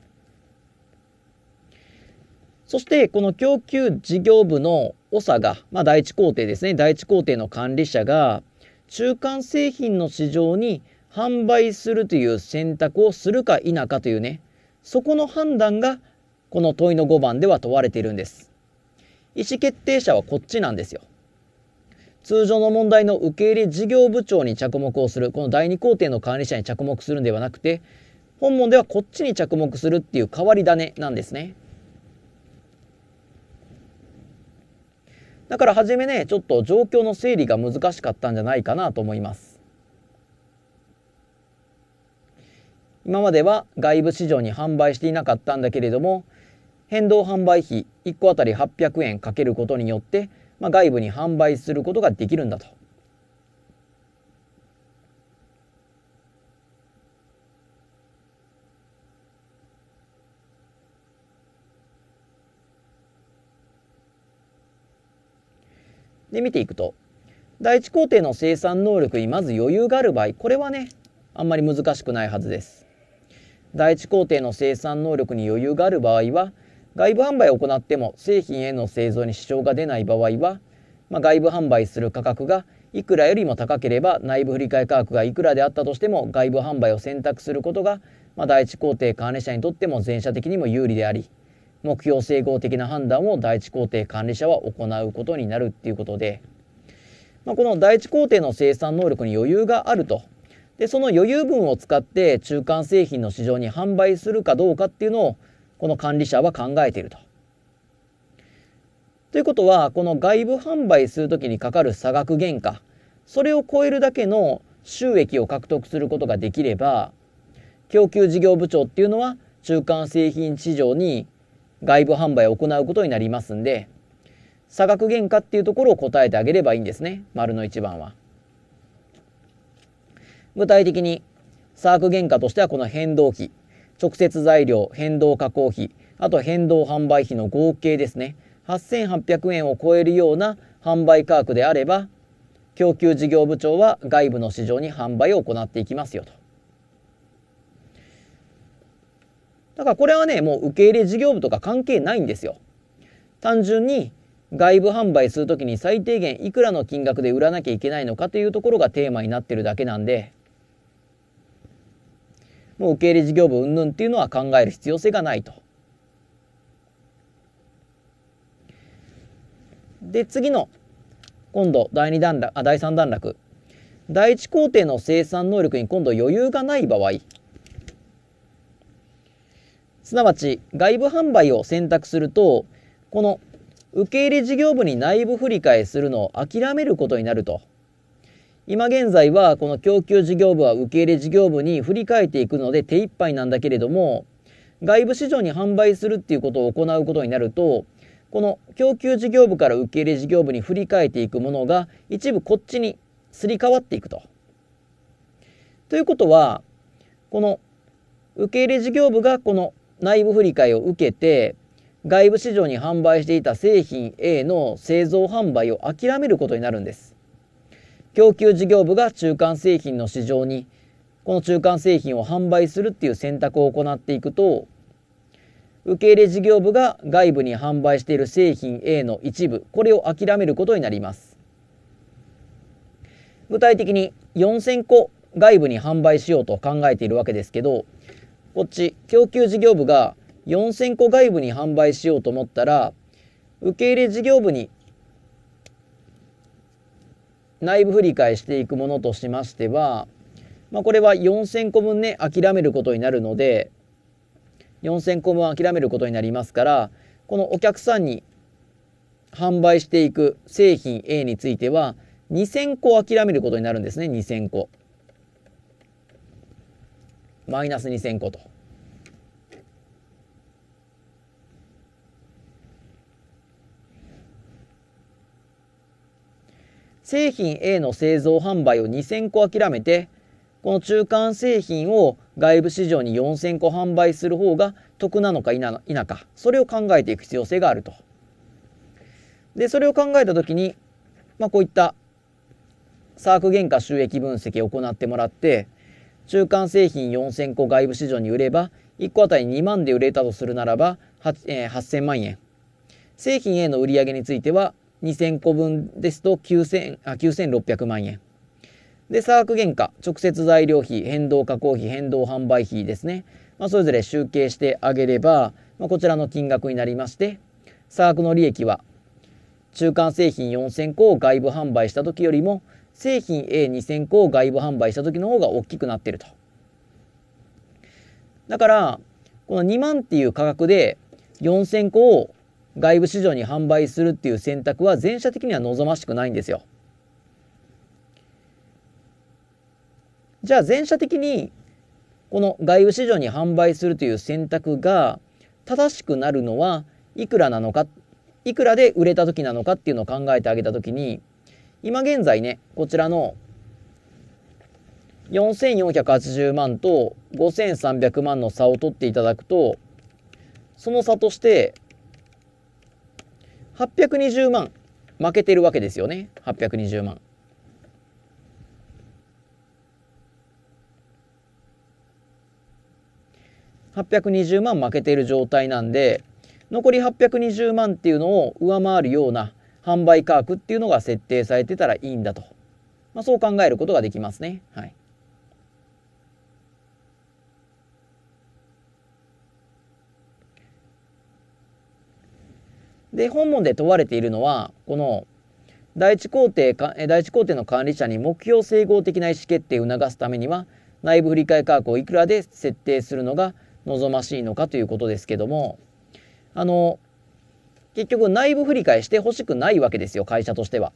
そしてこの供給事業部の長が、まあ、第一工程ですね第一工程の管理者が中間製品の市場に販売するという選択をするか否かというねそこの判断がこの問いの5番では問われているんです意思決定者はこっちなんですよ通常の問題の受け入れ事業部長に着目をするこの第2工程の管理者に着目するんではなくて本問ではこっちに着目するっていう変わり種なんですねだから初めねちょっと状況の整理が難しかったんじゃないかなと思います今までは外部市場に販売していなかったんだけれども変動販売費1個当たり800円かけることによって、まあ、外部に販売することができるんだと。で見ていくと第一工程の生産能力にまず余裕がある場合これはねあんまり難しくないはずです。第一工程の生産能力に余裕がある場合は外部販売を行っても製品への製造に支障が出ない場合は、まあ、外部販売する価格がいくらよりも高ければ内部振替価格がいくらであったとしても外部販売を選択することが、まあ、第一工程管理者にとっても全社的にも有利であり目標整合的な判断を第一工程管理者は行うことになるっていうことで、まあ、この第一工程の生産能力に余裕があるとでその余裕分を使って中間製品の市場に販売するかどうかっていうのをこの管理者は考えていると。ということはこの外部販売する時にかかる差額原価それを超えるだけの収益を獲得することができれば供給事業部長っていうのは中間製品市場に外部販売を行うことになりますんで差額原価っていうところを答えてあげればいいんですね丸の1番は。具体的にサーク原価としてはこの変動費直接材料変動加工費あと変動販売費の合計ですね8800円を超えるような販売価格であれば供給事業部長は外部の市場に販売を行っていきますよと。だからこれはねもう受け入れ事業部とか関係ないんですよ。単純に外部販売するきに最低限いくらの金額で売らなきゃいけないのかというところがテーマになってるだけなんでもう受け入れ事業部云々っていうのは考える必要性がないと。で次の今度第2段落あ第3段落第1工程の生産能力に今度余裕がない場合すなわち外部販売を選択するとこの受け入れ事業部に内部振り替えするのを諦めることになると今現在はこの供給事業部は受け入れ事業部に振り替えていくので手一杯なんだけれども外部市場に販売するっていうことを行うことになるとこの供給事業部から受け入れ事業部に振り替えていくものが一部こっちにすり替わっていくと。ということはこの受け入れ事業部がこの内部振り替えを受けて外部市場に販売していた製品 A の製造販売を諦めることになるんです。供給事業部が中間製品の市場にこの中間製品を販売するっていう選択を行っていくと受け入れ事業部が外部に販売している製品 A の一部これを諦めることになります具体的に4000個外部に販売しようと考えているわけですけどこっち供給事業部が4000個外部に販売しようと思ったら受け入れ事業部に内部振り返していくものとしましては、まあ、これは4000個分ね諦めることになるので4000個分諦めることになりますからこのお客さんに販売していく製品 A については2000個諦めることになるんですね2000個マイナス2000個と。製品 A の製造販売を2000個諦めて、この中間製品を外部市場に4000個販売する方が得なのか否か、それを考えていく必要性があると。で、それを考えた時に、まあこういったサーク原価収益分析を行ってもらって、中間製品4000個外部市場に売れば、1個あたり2万で売れたとするならば、え8000万円。製品 A の売上については2000個分ですと9000あ9600万円。で、差額原価、直接材料費、変動加工費、変動販売費ですね。まあ、それぞれ集計してあげれば、まあ、こちらの金額になりまして、差額の利益は、中間製品4000個を外部販売した時よりも、製品 A2000 個を外部販売した時の方が大きくなってると。だから、この2万っていう価格で4000個を外部市場に販売するっていう選択は全社的には望ましくないんですよ。じゃあ全社的にこの外部市場に販売するという選択が正しくなるのはいくらなのかいくらで売れた時なのかっていうのを考えてあげた時に今現在ねこちらの4480万と5300万の差を取っていただくとその差として820万負けてるわけですよね820万。820万負けてる状態なんで残り820万っていうのを上回るような販売価格っていうのが設定されてたらいいんだと、まあ、そう考えることができますね。はいで、本文で問われているのは、この、第一工程か、第一工程の管理者に目標整合的な意思決定を促すためには、内部振替価格をいくらで設定するのが望ましいのかということですけども、あの、結局内部振替してほしくないわけですよ、会社としては。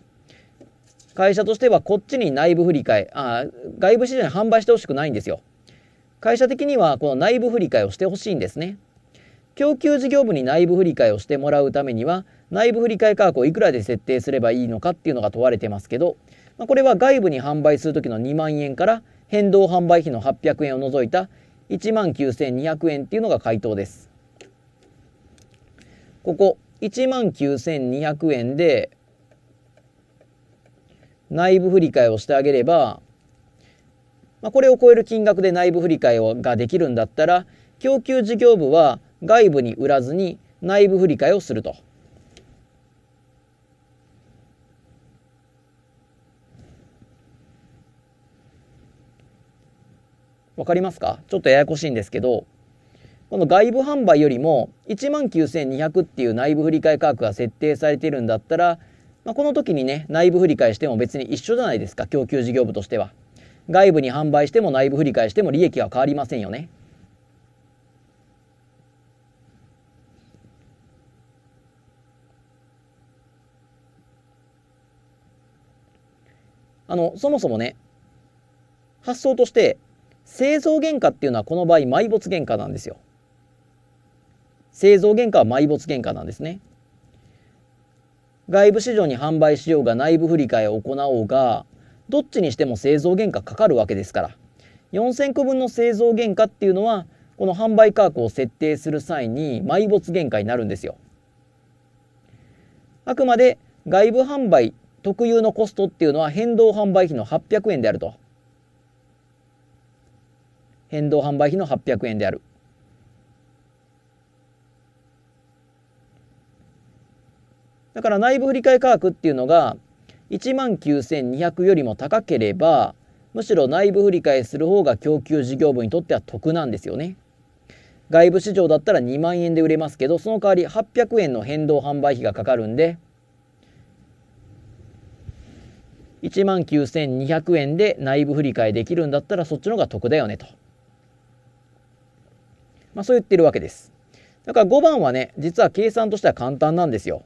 会社としてはこっちに内部振替、あ外部市場に販売してほしくないんですよ。会社的にはこの内部振替をしてほしいんですね。供給事業部に内部振り替えをしてもらうためには内部振り替え価格をいくらで設定すればいいのかっていうのが問われてますけど、まあ、これは外部に販売する時の2万円から変動販売費の800円を除いた1万9200円っていうのが回答です。ここ1万9200円で内部振り替えをしてあげれば、まあ、これを超える金額で内部振り替えができるんだったら供給事業部は外部に売らずに内部振り替えをすると。わかりますかちょっとややこしいんですけど、この外部販売よりも19,200っていう内部振替価格が設定されてるんだったら、まあ、この時にね、内部振替しても別に一緒じゃないですか、供給事業部としては。外部に販売しても内部振替しても利益は変わりませんよね。あの、そもそもね、発想として、製造原価っていうのはこの場合埋没原価なんですよ。製造原価は埋没原価なんですね。外部市場に販売しようが内部振り替えを行おうが、どっちにしても製造原価かかるわけですから。4000個分の製造原価っていうのは、この販売価格を設定する際に埋没原価になるんですよ。あくまで外部販売特有のコストっていうのは変動販売費の800円であると。変動販売費の800円である。だから内部振替価格っていうのが1万9200よりも高ければむしろ内部振替する方が供給事業部にとっては得なんですよね。外部市場だったら2万円で売れますけどその代わり800円の変動販売費がかかるんで1万9200円で内部振り替えできるんだったらそっちの方が得だよねと。まあそう言ってるわけです。だから5番はね、実は計算としては簡単なんですよ。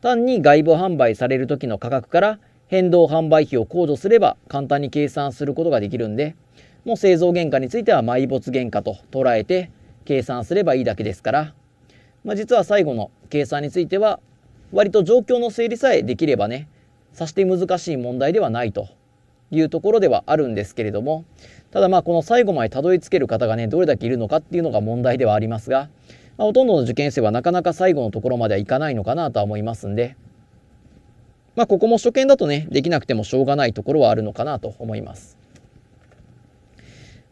単に外部販売される時の価格から変動販売費を控除すれば簡単に計算することができるんで、もう製造原価については埋没原価と捉えて計算すればいいだけですから、まあ、実は最後の計算については割と状況の整理さえできればねさして難しい問題ではないというところではあるんですけれども、ただまあこの最後までたどり着ける方がね、どれだけいるのかっていうのが問題ではありますが、まあ、ほとんどの受験生はなかなか最後のところまではいかないのかなとは思いますんで、まあここも初見だとね、できなくてもしょうがないところはあるのかなと思います。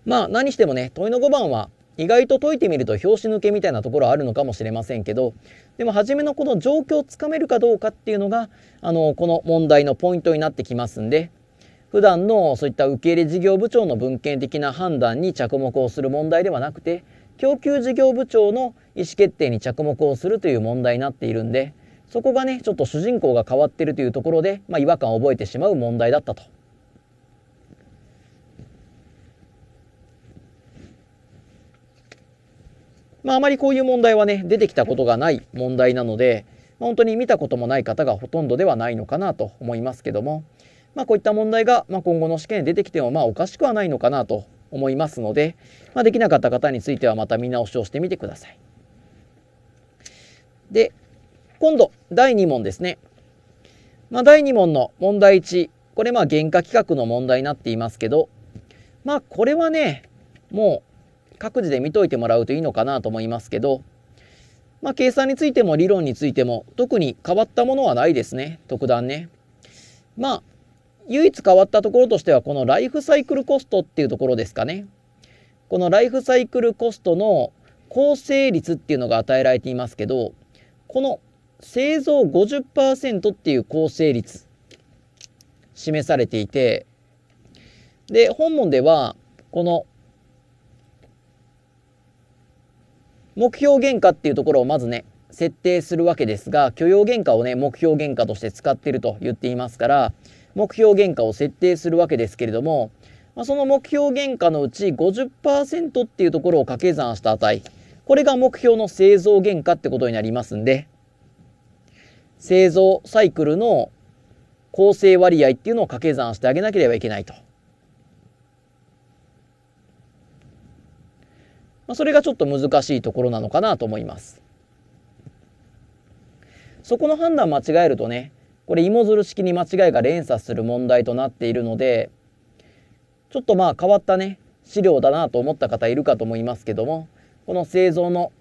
まあ何してもね、問いの5番は意外と解いてみると拍子抜けみたいなところあるのかもしれませんけどでも初めのこの状況をつかめるかどうかっていうのがあのこの問題のポイントになってきますんで普段のそういった受け入れ事業部長の文献的な判断に着目をする問題ではなくて供給事業部長の意思決定に着目をするという問題になっているんでそこがねちょっと主人公が変わってるというところで、まあ、違和感を覚えてしまう問題だったと。まあ、あまりこういう問題はね出てきたことがない問題なので、まあ、本当に見たこともない方がほとんどではないのかなと思いますけども、まあ、こういった問題が、ま今後の試験に出てきてもまあおかしくはないのかなと思いますので、まできなかった方についてはまた見直しをしてみてください。で今度第2問ですね。ま第2問の問題1これまあ原価企画の問題になっていますけどまあこれはねもう各自で見といてもらうといいのかなと思いますけど、まあ、計算についても理論についても特に変わったものはないですね特段ね。まあ唯一変わったところとしてはこのライフサイクルコストっていうところですかね。このライフサイクルコストの構成率っていうのが与えられていますけどこの製造50%っていう構成率示されていてで本文ではこの目標原価っていうところをまずね、設定するわけですが、許容原価をね、目標原価として使ってると言っていますから、目標原価を設定するわけですけれども、まあ、その目標原価のうち50%っていうところを掛け算した値、これが目標の製造原価ってことになりますんで、製造サイクルの構成割合っていうのを掛け算してあげなければいけないと。まあ、それがちょっと難しいところなのかなと思います。そこの判断間違えるとね、これ芋づる式に間違いが連鎖する問題となっているので、ちょっとまあ変わったね、資料だなと思った方いるかと思いますけども、この製造の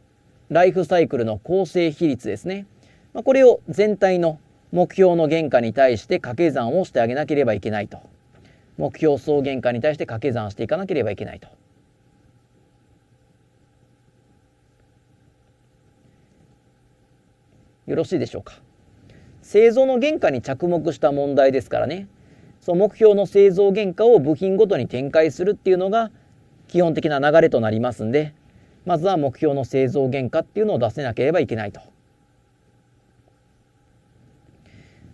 ライフサイクルの構成比率ですね。まあ、これを全体の目標の原価に対して掛け算をしてあげなければいけないと。目標総原価に対して掛け算していかなければいけないと。よろしいでしょうか製造の原価に着目した問題ですからねその目標の製造原価を部品ごとに展開するっていうのが基本的な流れとなりますんでまずは目標の製造原価っていうのを出せなければいけないと。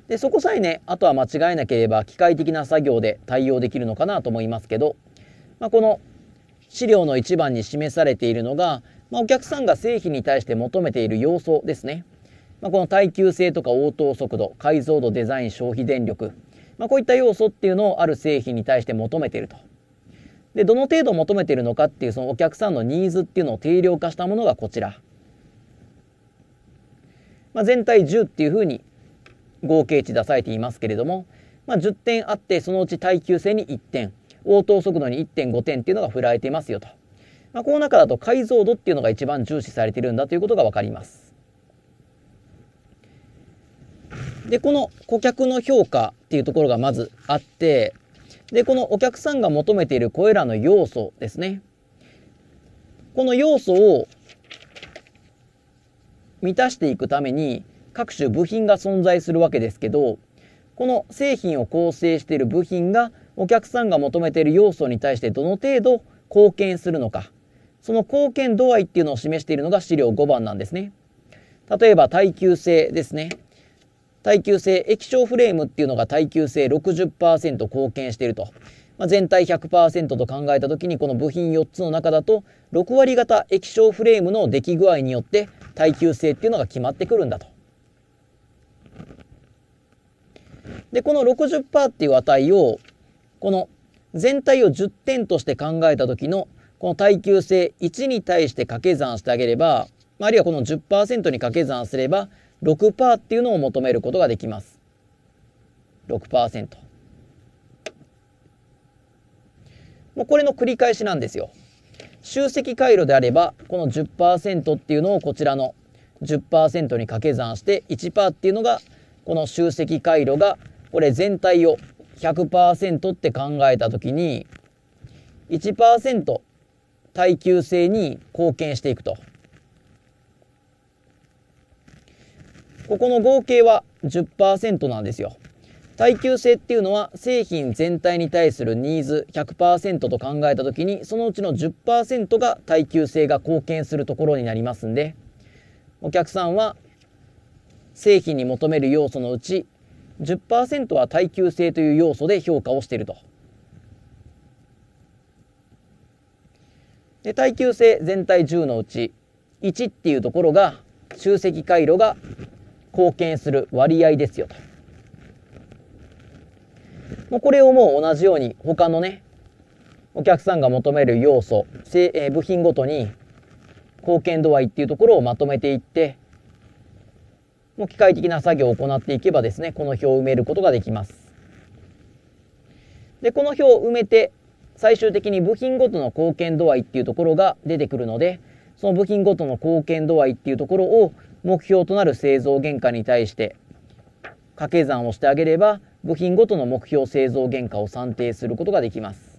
でそこさえねあとは間違えなければ機械的な作業で対応できるのかなと思いますけど、まあ、この資料の一番に示されているのが、まあ、お客さんが製品に対して求めている要素ですね。まあ、この耐久性とか応答速度解像度デザイン消費電力、まあ、こういった要素っていうのをある製品に対して求めていると。でどの程度求めているのかっていうそのお客さんのニーズっていうのを定量化したものがこちら。まあ、全体10っていうふうに合計値出されていますけれども、まあ、10点あってそのうち耐久性に1点応答速度に1.5点っていうのが振られていますよと、まあ、この中だと解像度っていうのが一番重視されているんだということが分かります。で、この顧客の評価っていうところがまずあって、で、このお客さんが求めているこれらの要素ですね。この要素を満たしていくために各種部品が存在するわけですけど、この製品を構成している部品がお客さんが求めている要素に対してどの程度貢献するのか、その貢献度合いっていうのを示しているのが資料5番なんですね。例えば耐久性ですね。耐久性液晶フレームっていうのが耐久性60%貢献していると、まあ、全体100%と考えた時にこの部品4つの中だと6割型液晶フレームの出来具合によって耐久性っていうのが決まってくるんだと。でこの60%っていう値をこの全体を10点として考えた時のこの耐久性1に対して掛け算してあげれば、まあ、あるいはこの10%に掛け算すれば6%っていうのを求めることができます。6%。もうこれの繰り返しなんですよ。集積回路であればこの10%っていうのをこちらの10%に掛け算して1%っていうのがこの集積回路がこれ全体を100%って考えたときに1%耐久性に貢献していくと。ここの合計は10%なんですよ。耐久性っていうのは製品全体に対するニーズ100%と考えた時にそのうちの10%が耐久性が貢献するところになりますんでお客さんは製品に求める要素のうち10%は耐久性という要素で評価をしていると。で耐久性全体10のうち1っていうところが集積回路が貢献する割合ですよと。もうこれをもう同じように他のね、お客さんが求める要素、え部品ごとに貢献度合いっていうところをまとめていって、もう機械的な作業を行っていけばですね、この表を埋めることができます。で、この表を埋めて、最終的に部品ごとの貢献度合いっていうところが出てくるので、その部品ごとの貢献度合いっていうところを目標となる製造原価に対して掛け算をしてあげれば部品ごとの目標製造原価を算定することができます。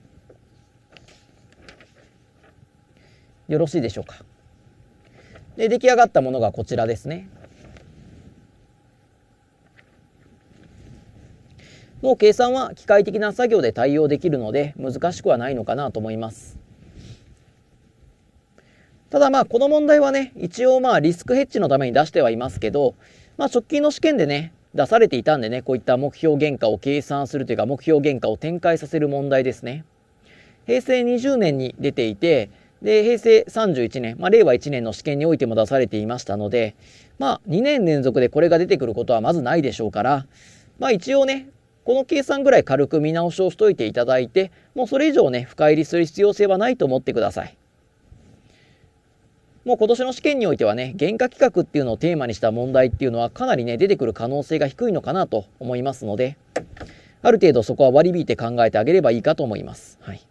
よろしいでしょうか。で出来上がったものがこちらですね。の計算は機械的な作業で対応できるので難しくはないのかなと思います。ただまあこの問題はね、一応まあリスクヘッジのために出してはいますけど、まあ直近の試験でね、出されていたんでね、こういった目標原価を計算するというか目標原価を展開させる問題ですね。平成20年に出ていて、で、平成31年、まあ令和1年の試験においても出されていましたので、まあ2年連続でこれが出てくることはまずないでしょうから、まあ一応ね、この計算ぐらい軽く見直しをしといていただいて、もうそれ以上ね、深入りする必要性はないと思ってください。もう今年の試験においてはね、原価企画っていうのをテーマにした問題っていうのはかなりね、出てくる可能性が低いのかなと思いますので、ある程度そこは割り引いて考えてあげればいいかと思います。はい。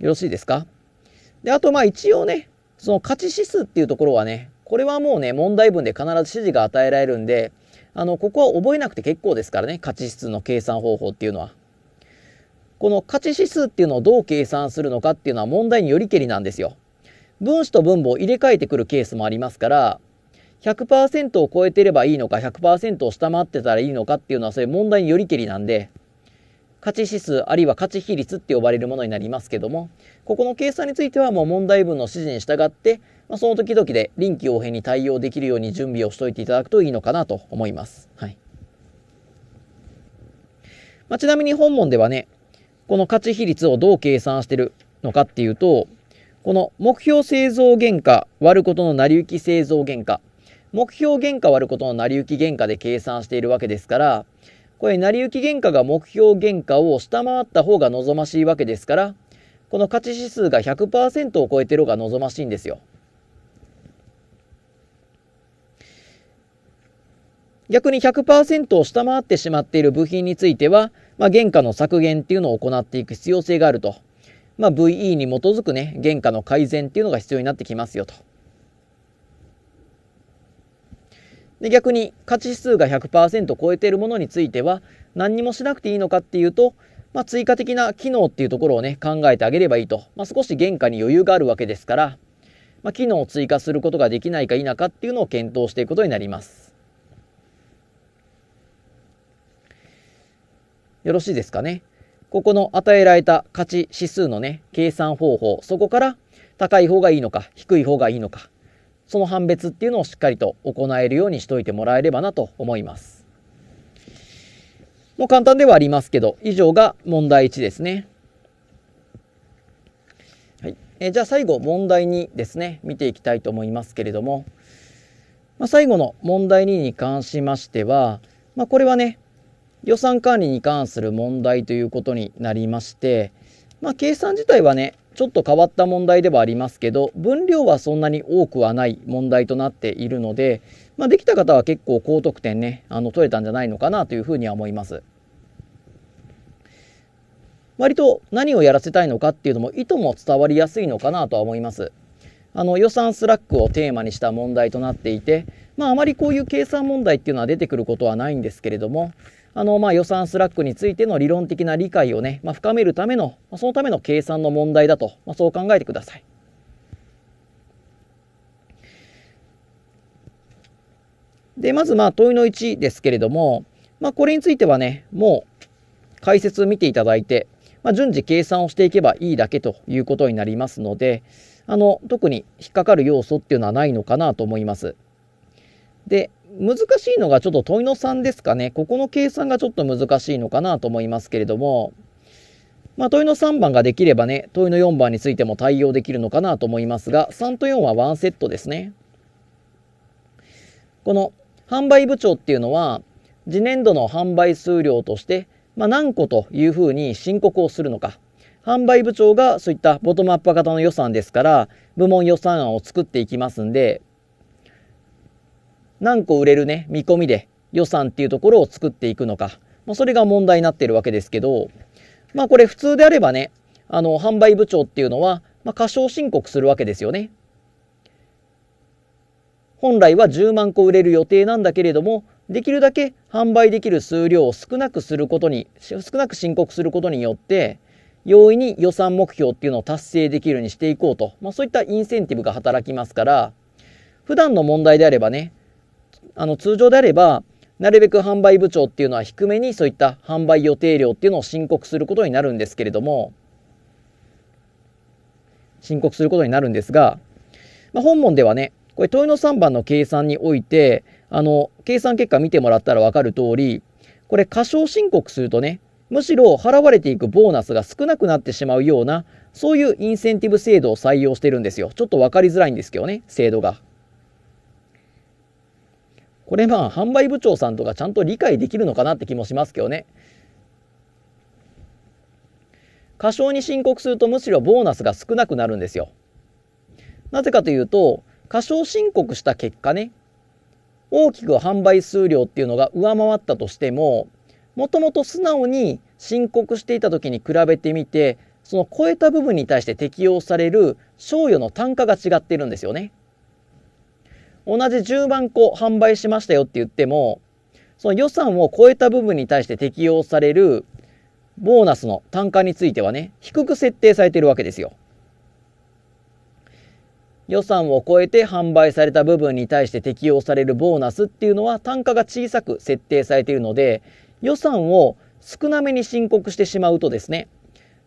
よろしいですかで、あとまあ一応ね、その価値指数っていうところはね、これはもうね、問題文で必ず指示が与えられるんで、あの、ここは覚えなくて結構ですからね、価値指数の計算方法っていうのは。この価値指数っていうのをどう計算するのかっていうのは問題によりけりなんですよ。分子と分母を入れ替えてくるケースもありますから100%を超えてればいいのか100%を下回ってたらいいのかっていうのはそういう問題によりけりなんで価値指数あるいは価値比率って呼ばれるものになりますけどもここの計算についてはもう問題文の指示に従って、まあ、その時々で臨機応変に対応できるように準備をしといていただくといいのかなと思います。はいまあ、ちなみに本問ではねこの価値比率をどう計算してるのかっていうと、この目標製造原価割ることの成り行き製造原価、目標原価割ることの成り行き原価で計算しているわけですから、これ成り行き原価が目標原価を下回った方が望ましいわけですから、この価値指数が100%を超えてる方が望ましいんですよ。逆に100%を下回ってしまっている部品についてはまあ、原価の削減っていうのを行っていく必要性があると。まあ、VE に基づくね、原価の改善っていうのが必要になってきますよと。で逆に価値指数が100%超えているものについては何にもしなくていいのかっていうと、まあ、追加的な機能っていうところをね考えてあげればいいと、まあ、少し原価に余裕があるわけですから、まあ、機能を追加することができないか否かっていうのを検討していくことになります。よろしいですかね。ここの与えられた価値指数のね、計算方法、そこから高い方がいいのか、低い方がいいのか、その判別っていうのをしっかりと行えるようにしといてもらえればなと思います。もう簡単ではありますけど、以上が問題1ですね。はい、えじゃあ最後、問題2ですね、見ていきたいと思いますけれども、まあ、最後の問題2に関しましては、まあ、これはね、予算管理に関する問題ということになりまして、まあ、計算自体はね、ちょっと変わった問題ではありますけど、分量はそんなに多くはない問題となっているので、まあ、できた方は結構高得点ね、あの取れたんじゃないのかなというふうには思います。割と何をやらせたいのかっていうのも意図も伝わりやすいのかなとは思います。あの予算スラックをテーマにした問題となっていて、まあ、あまりこういう計算問題っていうのは出てくることはないんですけれども、あの、まあ、予算スラックについての理論的な理解をね、まあ、深めるための、まあ、そのための計算の問題だと、まあ、そう考えてください。で、まず、まあ、問いの1ですけれども、まあ、これについてはね、もう解説を見ていただいて、まあ、順次計算をしていけばいいだけということになりますので、あの、特に引っかかる要素っていうのはないのかなと思います。で、難しいのがちょっと問いの3ですかね。ここの計算がちょっと難しいのかなと思いますけれども、まあ、問いの3番ができればね、問いの4番についても対応できるのかなと思いますが、3と4は1セットですね。この販売部長っていうのは、次年度の販売数量として、まあ、何個というふうに申告をするのか。販売部長がそういったボトムアップ型の予算ですから、部門予算案を作っていきますんで、何個売れるね、見込みで予算っていうところを作っていくのか、まあ、それが問題になってるわけですけど、まあこれ普通であればね、あの、販売部長っていうのは、まあ、過小申告するわけですよね。本来は10万個売れる予定なんだけれども、できるだけ販売できる数量を少なくすることに、少なく申告することによって、容易に予算目標っていうのを達成できるようにしていこうと、まあ、そういったインセンティブが働きますから、普段の問題であればね、あの通常であればなるべく販売部長っていうのは低めにそういった販売予定量っていうのを申告することになるんですけれども申告することになるんですが、まあ、本門ではねこれ問いの3番の計算においてあの計算結果見てもらったら分かる通りこれ過小申告するとねむしろ払われていくボーナスが少なくなってしまうようなそういうインセンティブ制度を採用してるんですよちょっと分かりづらいんですけどね制度が。これまあ販売部長さんとかちゃんと理解できるのかなって気もしますけどね過少に申告するとむしろボーナスが少なくなるんですよなぜかというと過少申告した結果ね大きく販売数量っていうのが上回ったとしてももともと素直に申告していた時に比べてみてその超えた部分に対して適用される賞与の単価が違っているんですよね。同じ10万個販売しましたよって言っても、その予算を超えた部分に対して適用されるボーナスの単価についてはね、低く設定されているわけですよ。予算を超えて販売された部分に対して適用されるボーナスっていうのは単価が小さく設定されているので、予算を少なめに申告してしまうとですね、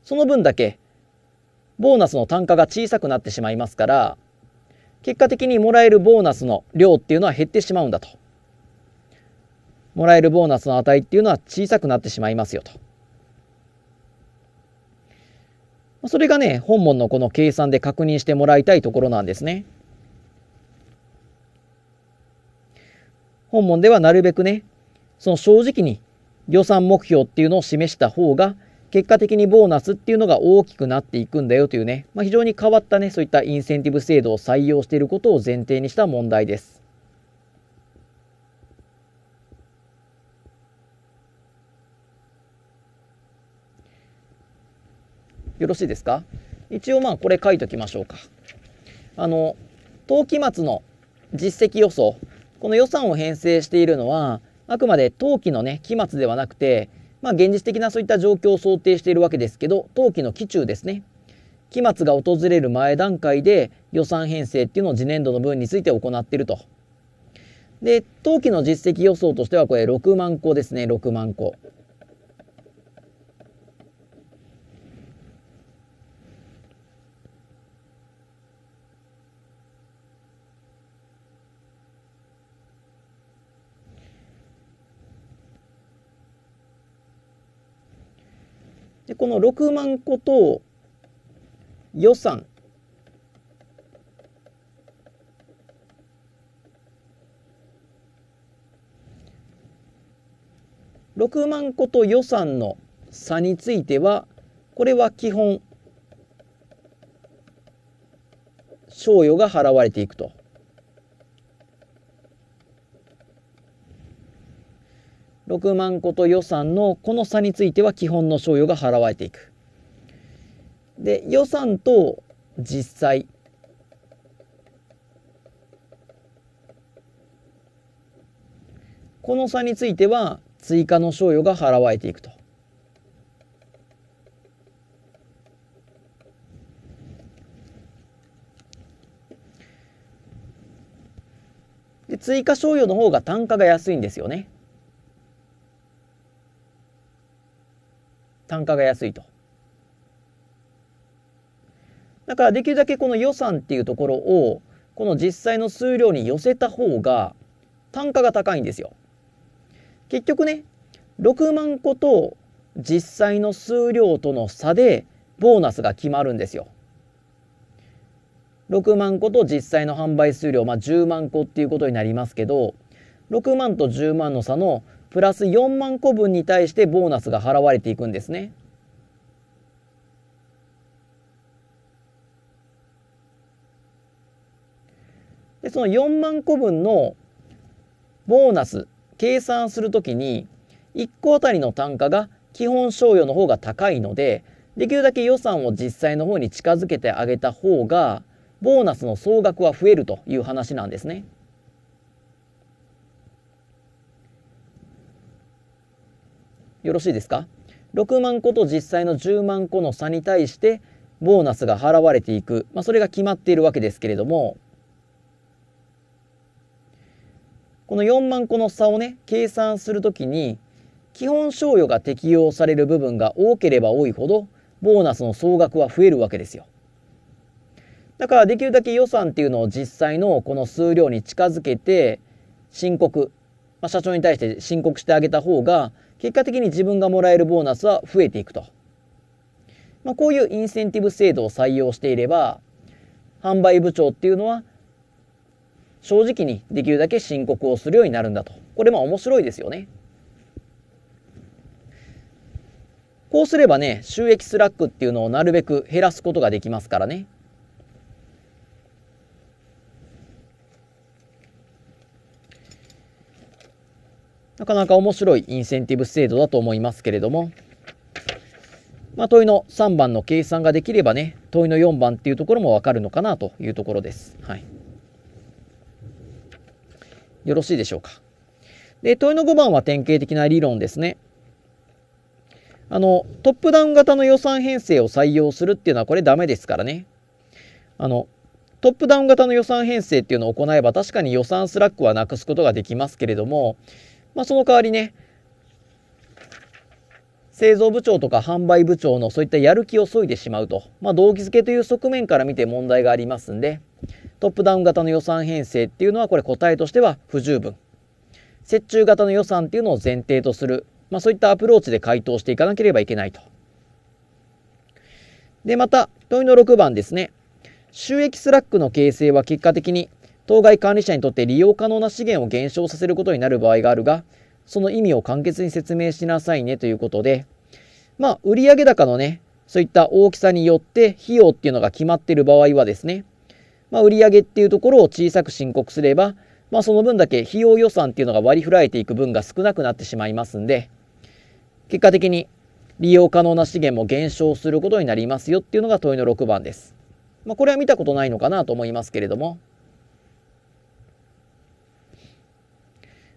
その分だけボーナスの単価が小さくなってしまいますから、結果的にもらえるボーナスの量っていうのは減ってしまうんだと。もらえるボーナスの値っていうのは小さくなってしまいますよと。それがね、本門のこの計算で確認してもらいたいところなんですね。本門ではなるべくね、その正直に予算目標っていうのを示した方が結果的にボーナスっていうのが大きくなっていくんだよというね、まあ、非常に変わったね、そういったインセンティブ制度を採用していることを前提にした問題です。よろしいですか一応まあこれ書いときましょうか。あの、当期末の実績予想、この予算を編成しているのは、あくまで当期のね、期末ではなくて、まあ、現実的なそういった状況を想定しているわけですけど当期の期中ですね期末が訪れる前段階で予算編成っていうのを次年度の分について行っていると。で当期の実績予想としてはこれ6万個ですね6万個。でこの6万個と予算6万個と予算の差についてはこれは基本賞与が払われていくと6万個と予算のこの差については基本の賞与が払われていく。で予算と実際この差については追加の賞与が払われていくと。で追加賞与の方が単価が安いんですよね。単価が安いと。だからできるだけこの予算っていうところをこの実際の数量に寄せた方が単価が高いんですよ。結局ね6万個と実際の数量との差でボーナスが決まるんですよ。6万個と実際の販売数量、まあ、10万個っていうことになりますけど6万と10万の差のプラス4万個分に対してボーナスが払われていくんですね。でその4万個分のボーナス計算するときに1個あたりの単価が基本賞与の方が高いのでできるだけ予算を実際の方に近づけてあげた方がボーナスの総額は増えるという話なんですね。よろしいですか6万個と実際の10万個の差に対してボーナスが払われていく、まあ、それが決まっているわけですけれどもこの4万個の差をね計算するときに基本賞与が適用される部分が多ければ多いほどボーナスの総額は増えるわけですよ。だからできるだけ予算っていうのを実際のこの数量に近づけて申告、まあ、社長に対して申告してあげた方が結果的に自分がもらえるボーナスは増えていくと。まあ、こういうインセンティブ制度を採用していれば、販売部長っていうのは正直にできるだけ申告をするようになるんだと。これも面白いですよね。こうすればね、収益スラックっていうのをなるべく減らすことができますからね。なかなか面白いインセンティブ制度だと思いますけれども、まあ、問いの3番の計算ができればね、問いの4番っていうところもわかるのかなというところです。はい。よろしいでしょうか。で、問いの5番は典型的な理論ですね。あの、トップダウン型の予算編成を採用するっていうのはこれダメですからね。あの、トップダウン型の予算編成っていうのを行えば確かに予算スラックはなくすことができますけれども、まあ、その代わりね製造部長とか販売部長のそういったやる気を削いでしまうと、まあ、動機づけという側面から見て問題がありますんでトップダウン型の予算編成っていうのはこれ答えとしては不十分折衷型の予算っていうのを前提とする、まあ、そういったアプローチで回答していかなければいけないと。でまた問いの6番ですね収益スラックの形成は結果的に当該管理者にとって利用可能な資源を減少させることになる場合があるが、その意味を簡潔に説明しなさいねということで、まあ、売上高のね、そういった大きさによって費用っていうのが決まっている場合はですね、まあ、売上っていうところを小さく申告すれば、まあ、その分だけ費用予算っていうのが割り振られていく分が少なくなってしまいますんで、結果的に利用可能な資源も減少することになりますよっていうのが問いの6番です。まあ、これは見たことないのかなと思いますけれども、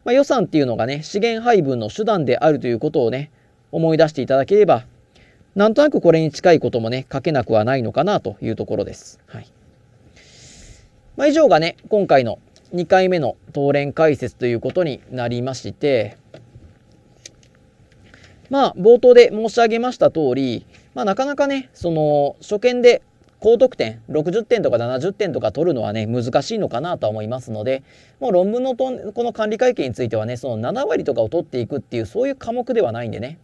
まあ、予算っていうのがね、資源配分の手段であるということをね、思い出していただければ、なんとなくこれに近いこともね、書けなくはないのかなというところです。はい。まあ、以上がね、今回の2回目の当連解説ということになりまして、まあ、冒頭で申し上げました通り、まあ、なかなかね、その、初見で高得点60点とか70点とか取るのはね難しいのかなと思いますのでもう論文のとこの管理会計についてはねその7割とかを取っていくっていうそういう科目ではないんでね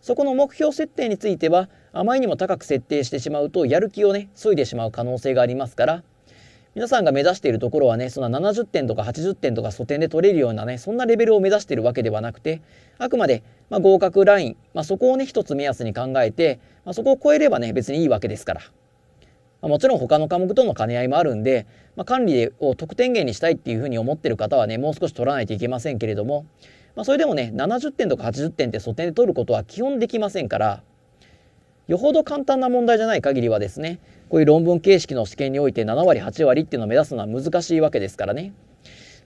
そこの目標設定についてはあまりにも高く設定してしまうとやる気をね削いでしまう可能性がありますから皆さんが目指しているところはねその70点とか80点とか素点で取れるようなねそんなレベルを目指しているわけではなくてあくまで、ま合格ライン、まあ、そこをね一つ目安に考えて、まあ、そこを超えればね別にいいわけですから。まあ、もちろん他の科目との兼ね合いもあるんで、まあ、管理を得点源にしたいっていうふうに思ってる方はねもう少し取らないといけませんけれども、まあ、それでもね70点とか80点って素点で取ることは基本できませんからよほど簡単な問題じゃない限りはですねこういう論文形式の試験において7割8割っていうのを目指すのは難しいわけですからね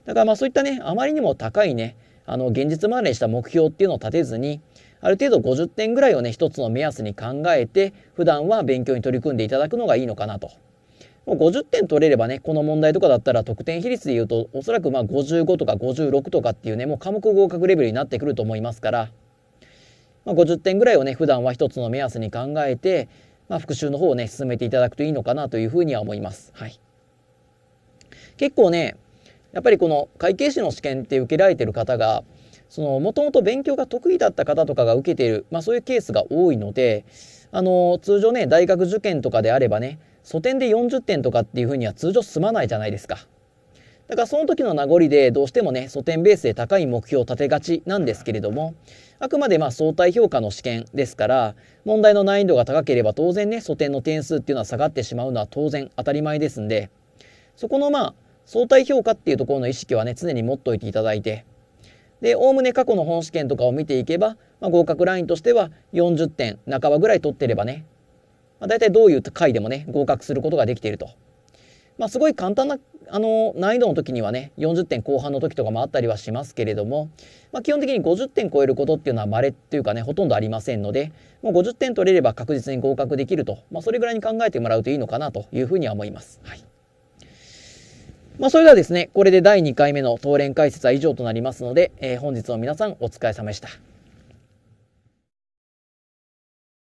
だからまあそういったねあまりにも高いねあの現実離れした目標っていうのを立てずにある程度50点ぐらいをね、一つの目安に考えて、普段は勉強に取り組んでいただくのがいいのかなと。もう50点取れればね、この問題とかだったら得点比率で言うと、おそらくまあ55とか56とかっていうね、もう科目合格レベルになってくると思いますから、まあ、50点ぐらいをね、普段は一つの目安に考えて、まあ、復習の方をね、進めていただくといいのかなというふうには思います。はい。結構ね、やっぱりこの会計士の試験って受けられてる方が、もともと勉強が得意だった方とかが受けている、まあ、そういうケースが多いので、あの通常ね大学受験とかであればね素点で40点とかっていうふうには通常済まないじゃないですか。だからその時の名残でどうしてもね素点ベースで高い目標を立てがちなんですけれどもあくまでま相対評価の試験ですから問題の難易度が高ければ当然ね素点の点数っていうのは下がってしまうのは当然当たり前ですんでそこのまあ相対評価っていうところの意識はね常に持っておいていただいてでおおむね過去の本試験とかを見ていけば、まあ、合格ラインとしては40点半ばぐらい取ってればね、まあ、大体どういう回でもね合格することができていると。まあ、すごい簡単なあの難易度の時にはね40点後半の時とかもあったりはしますけれども、まあ、基本的に50点超えることっていうのは稀っていうかねほとんどありませんのでもう50点取れれば確実に合格できると、まあ、それぐらいに考えてもらうといいのかなというふうには思います。はいまあ、それではですね、これで第2回目の当連解説は以上となりますので、えー、本日も皆さんお疲れ様でした。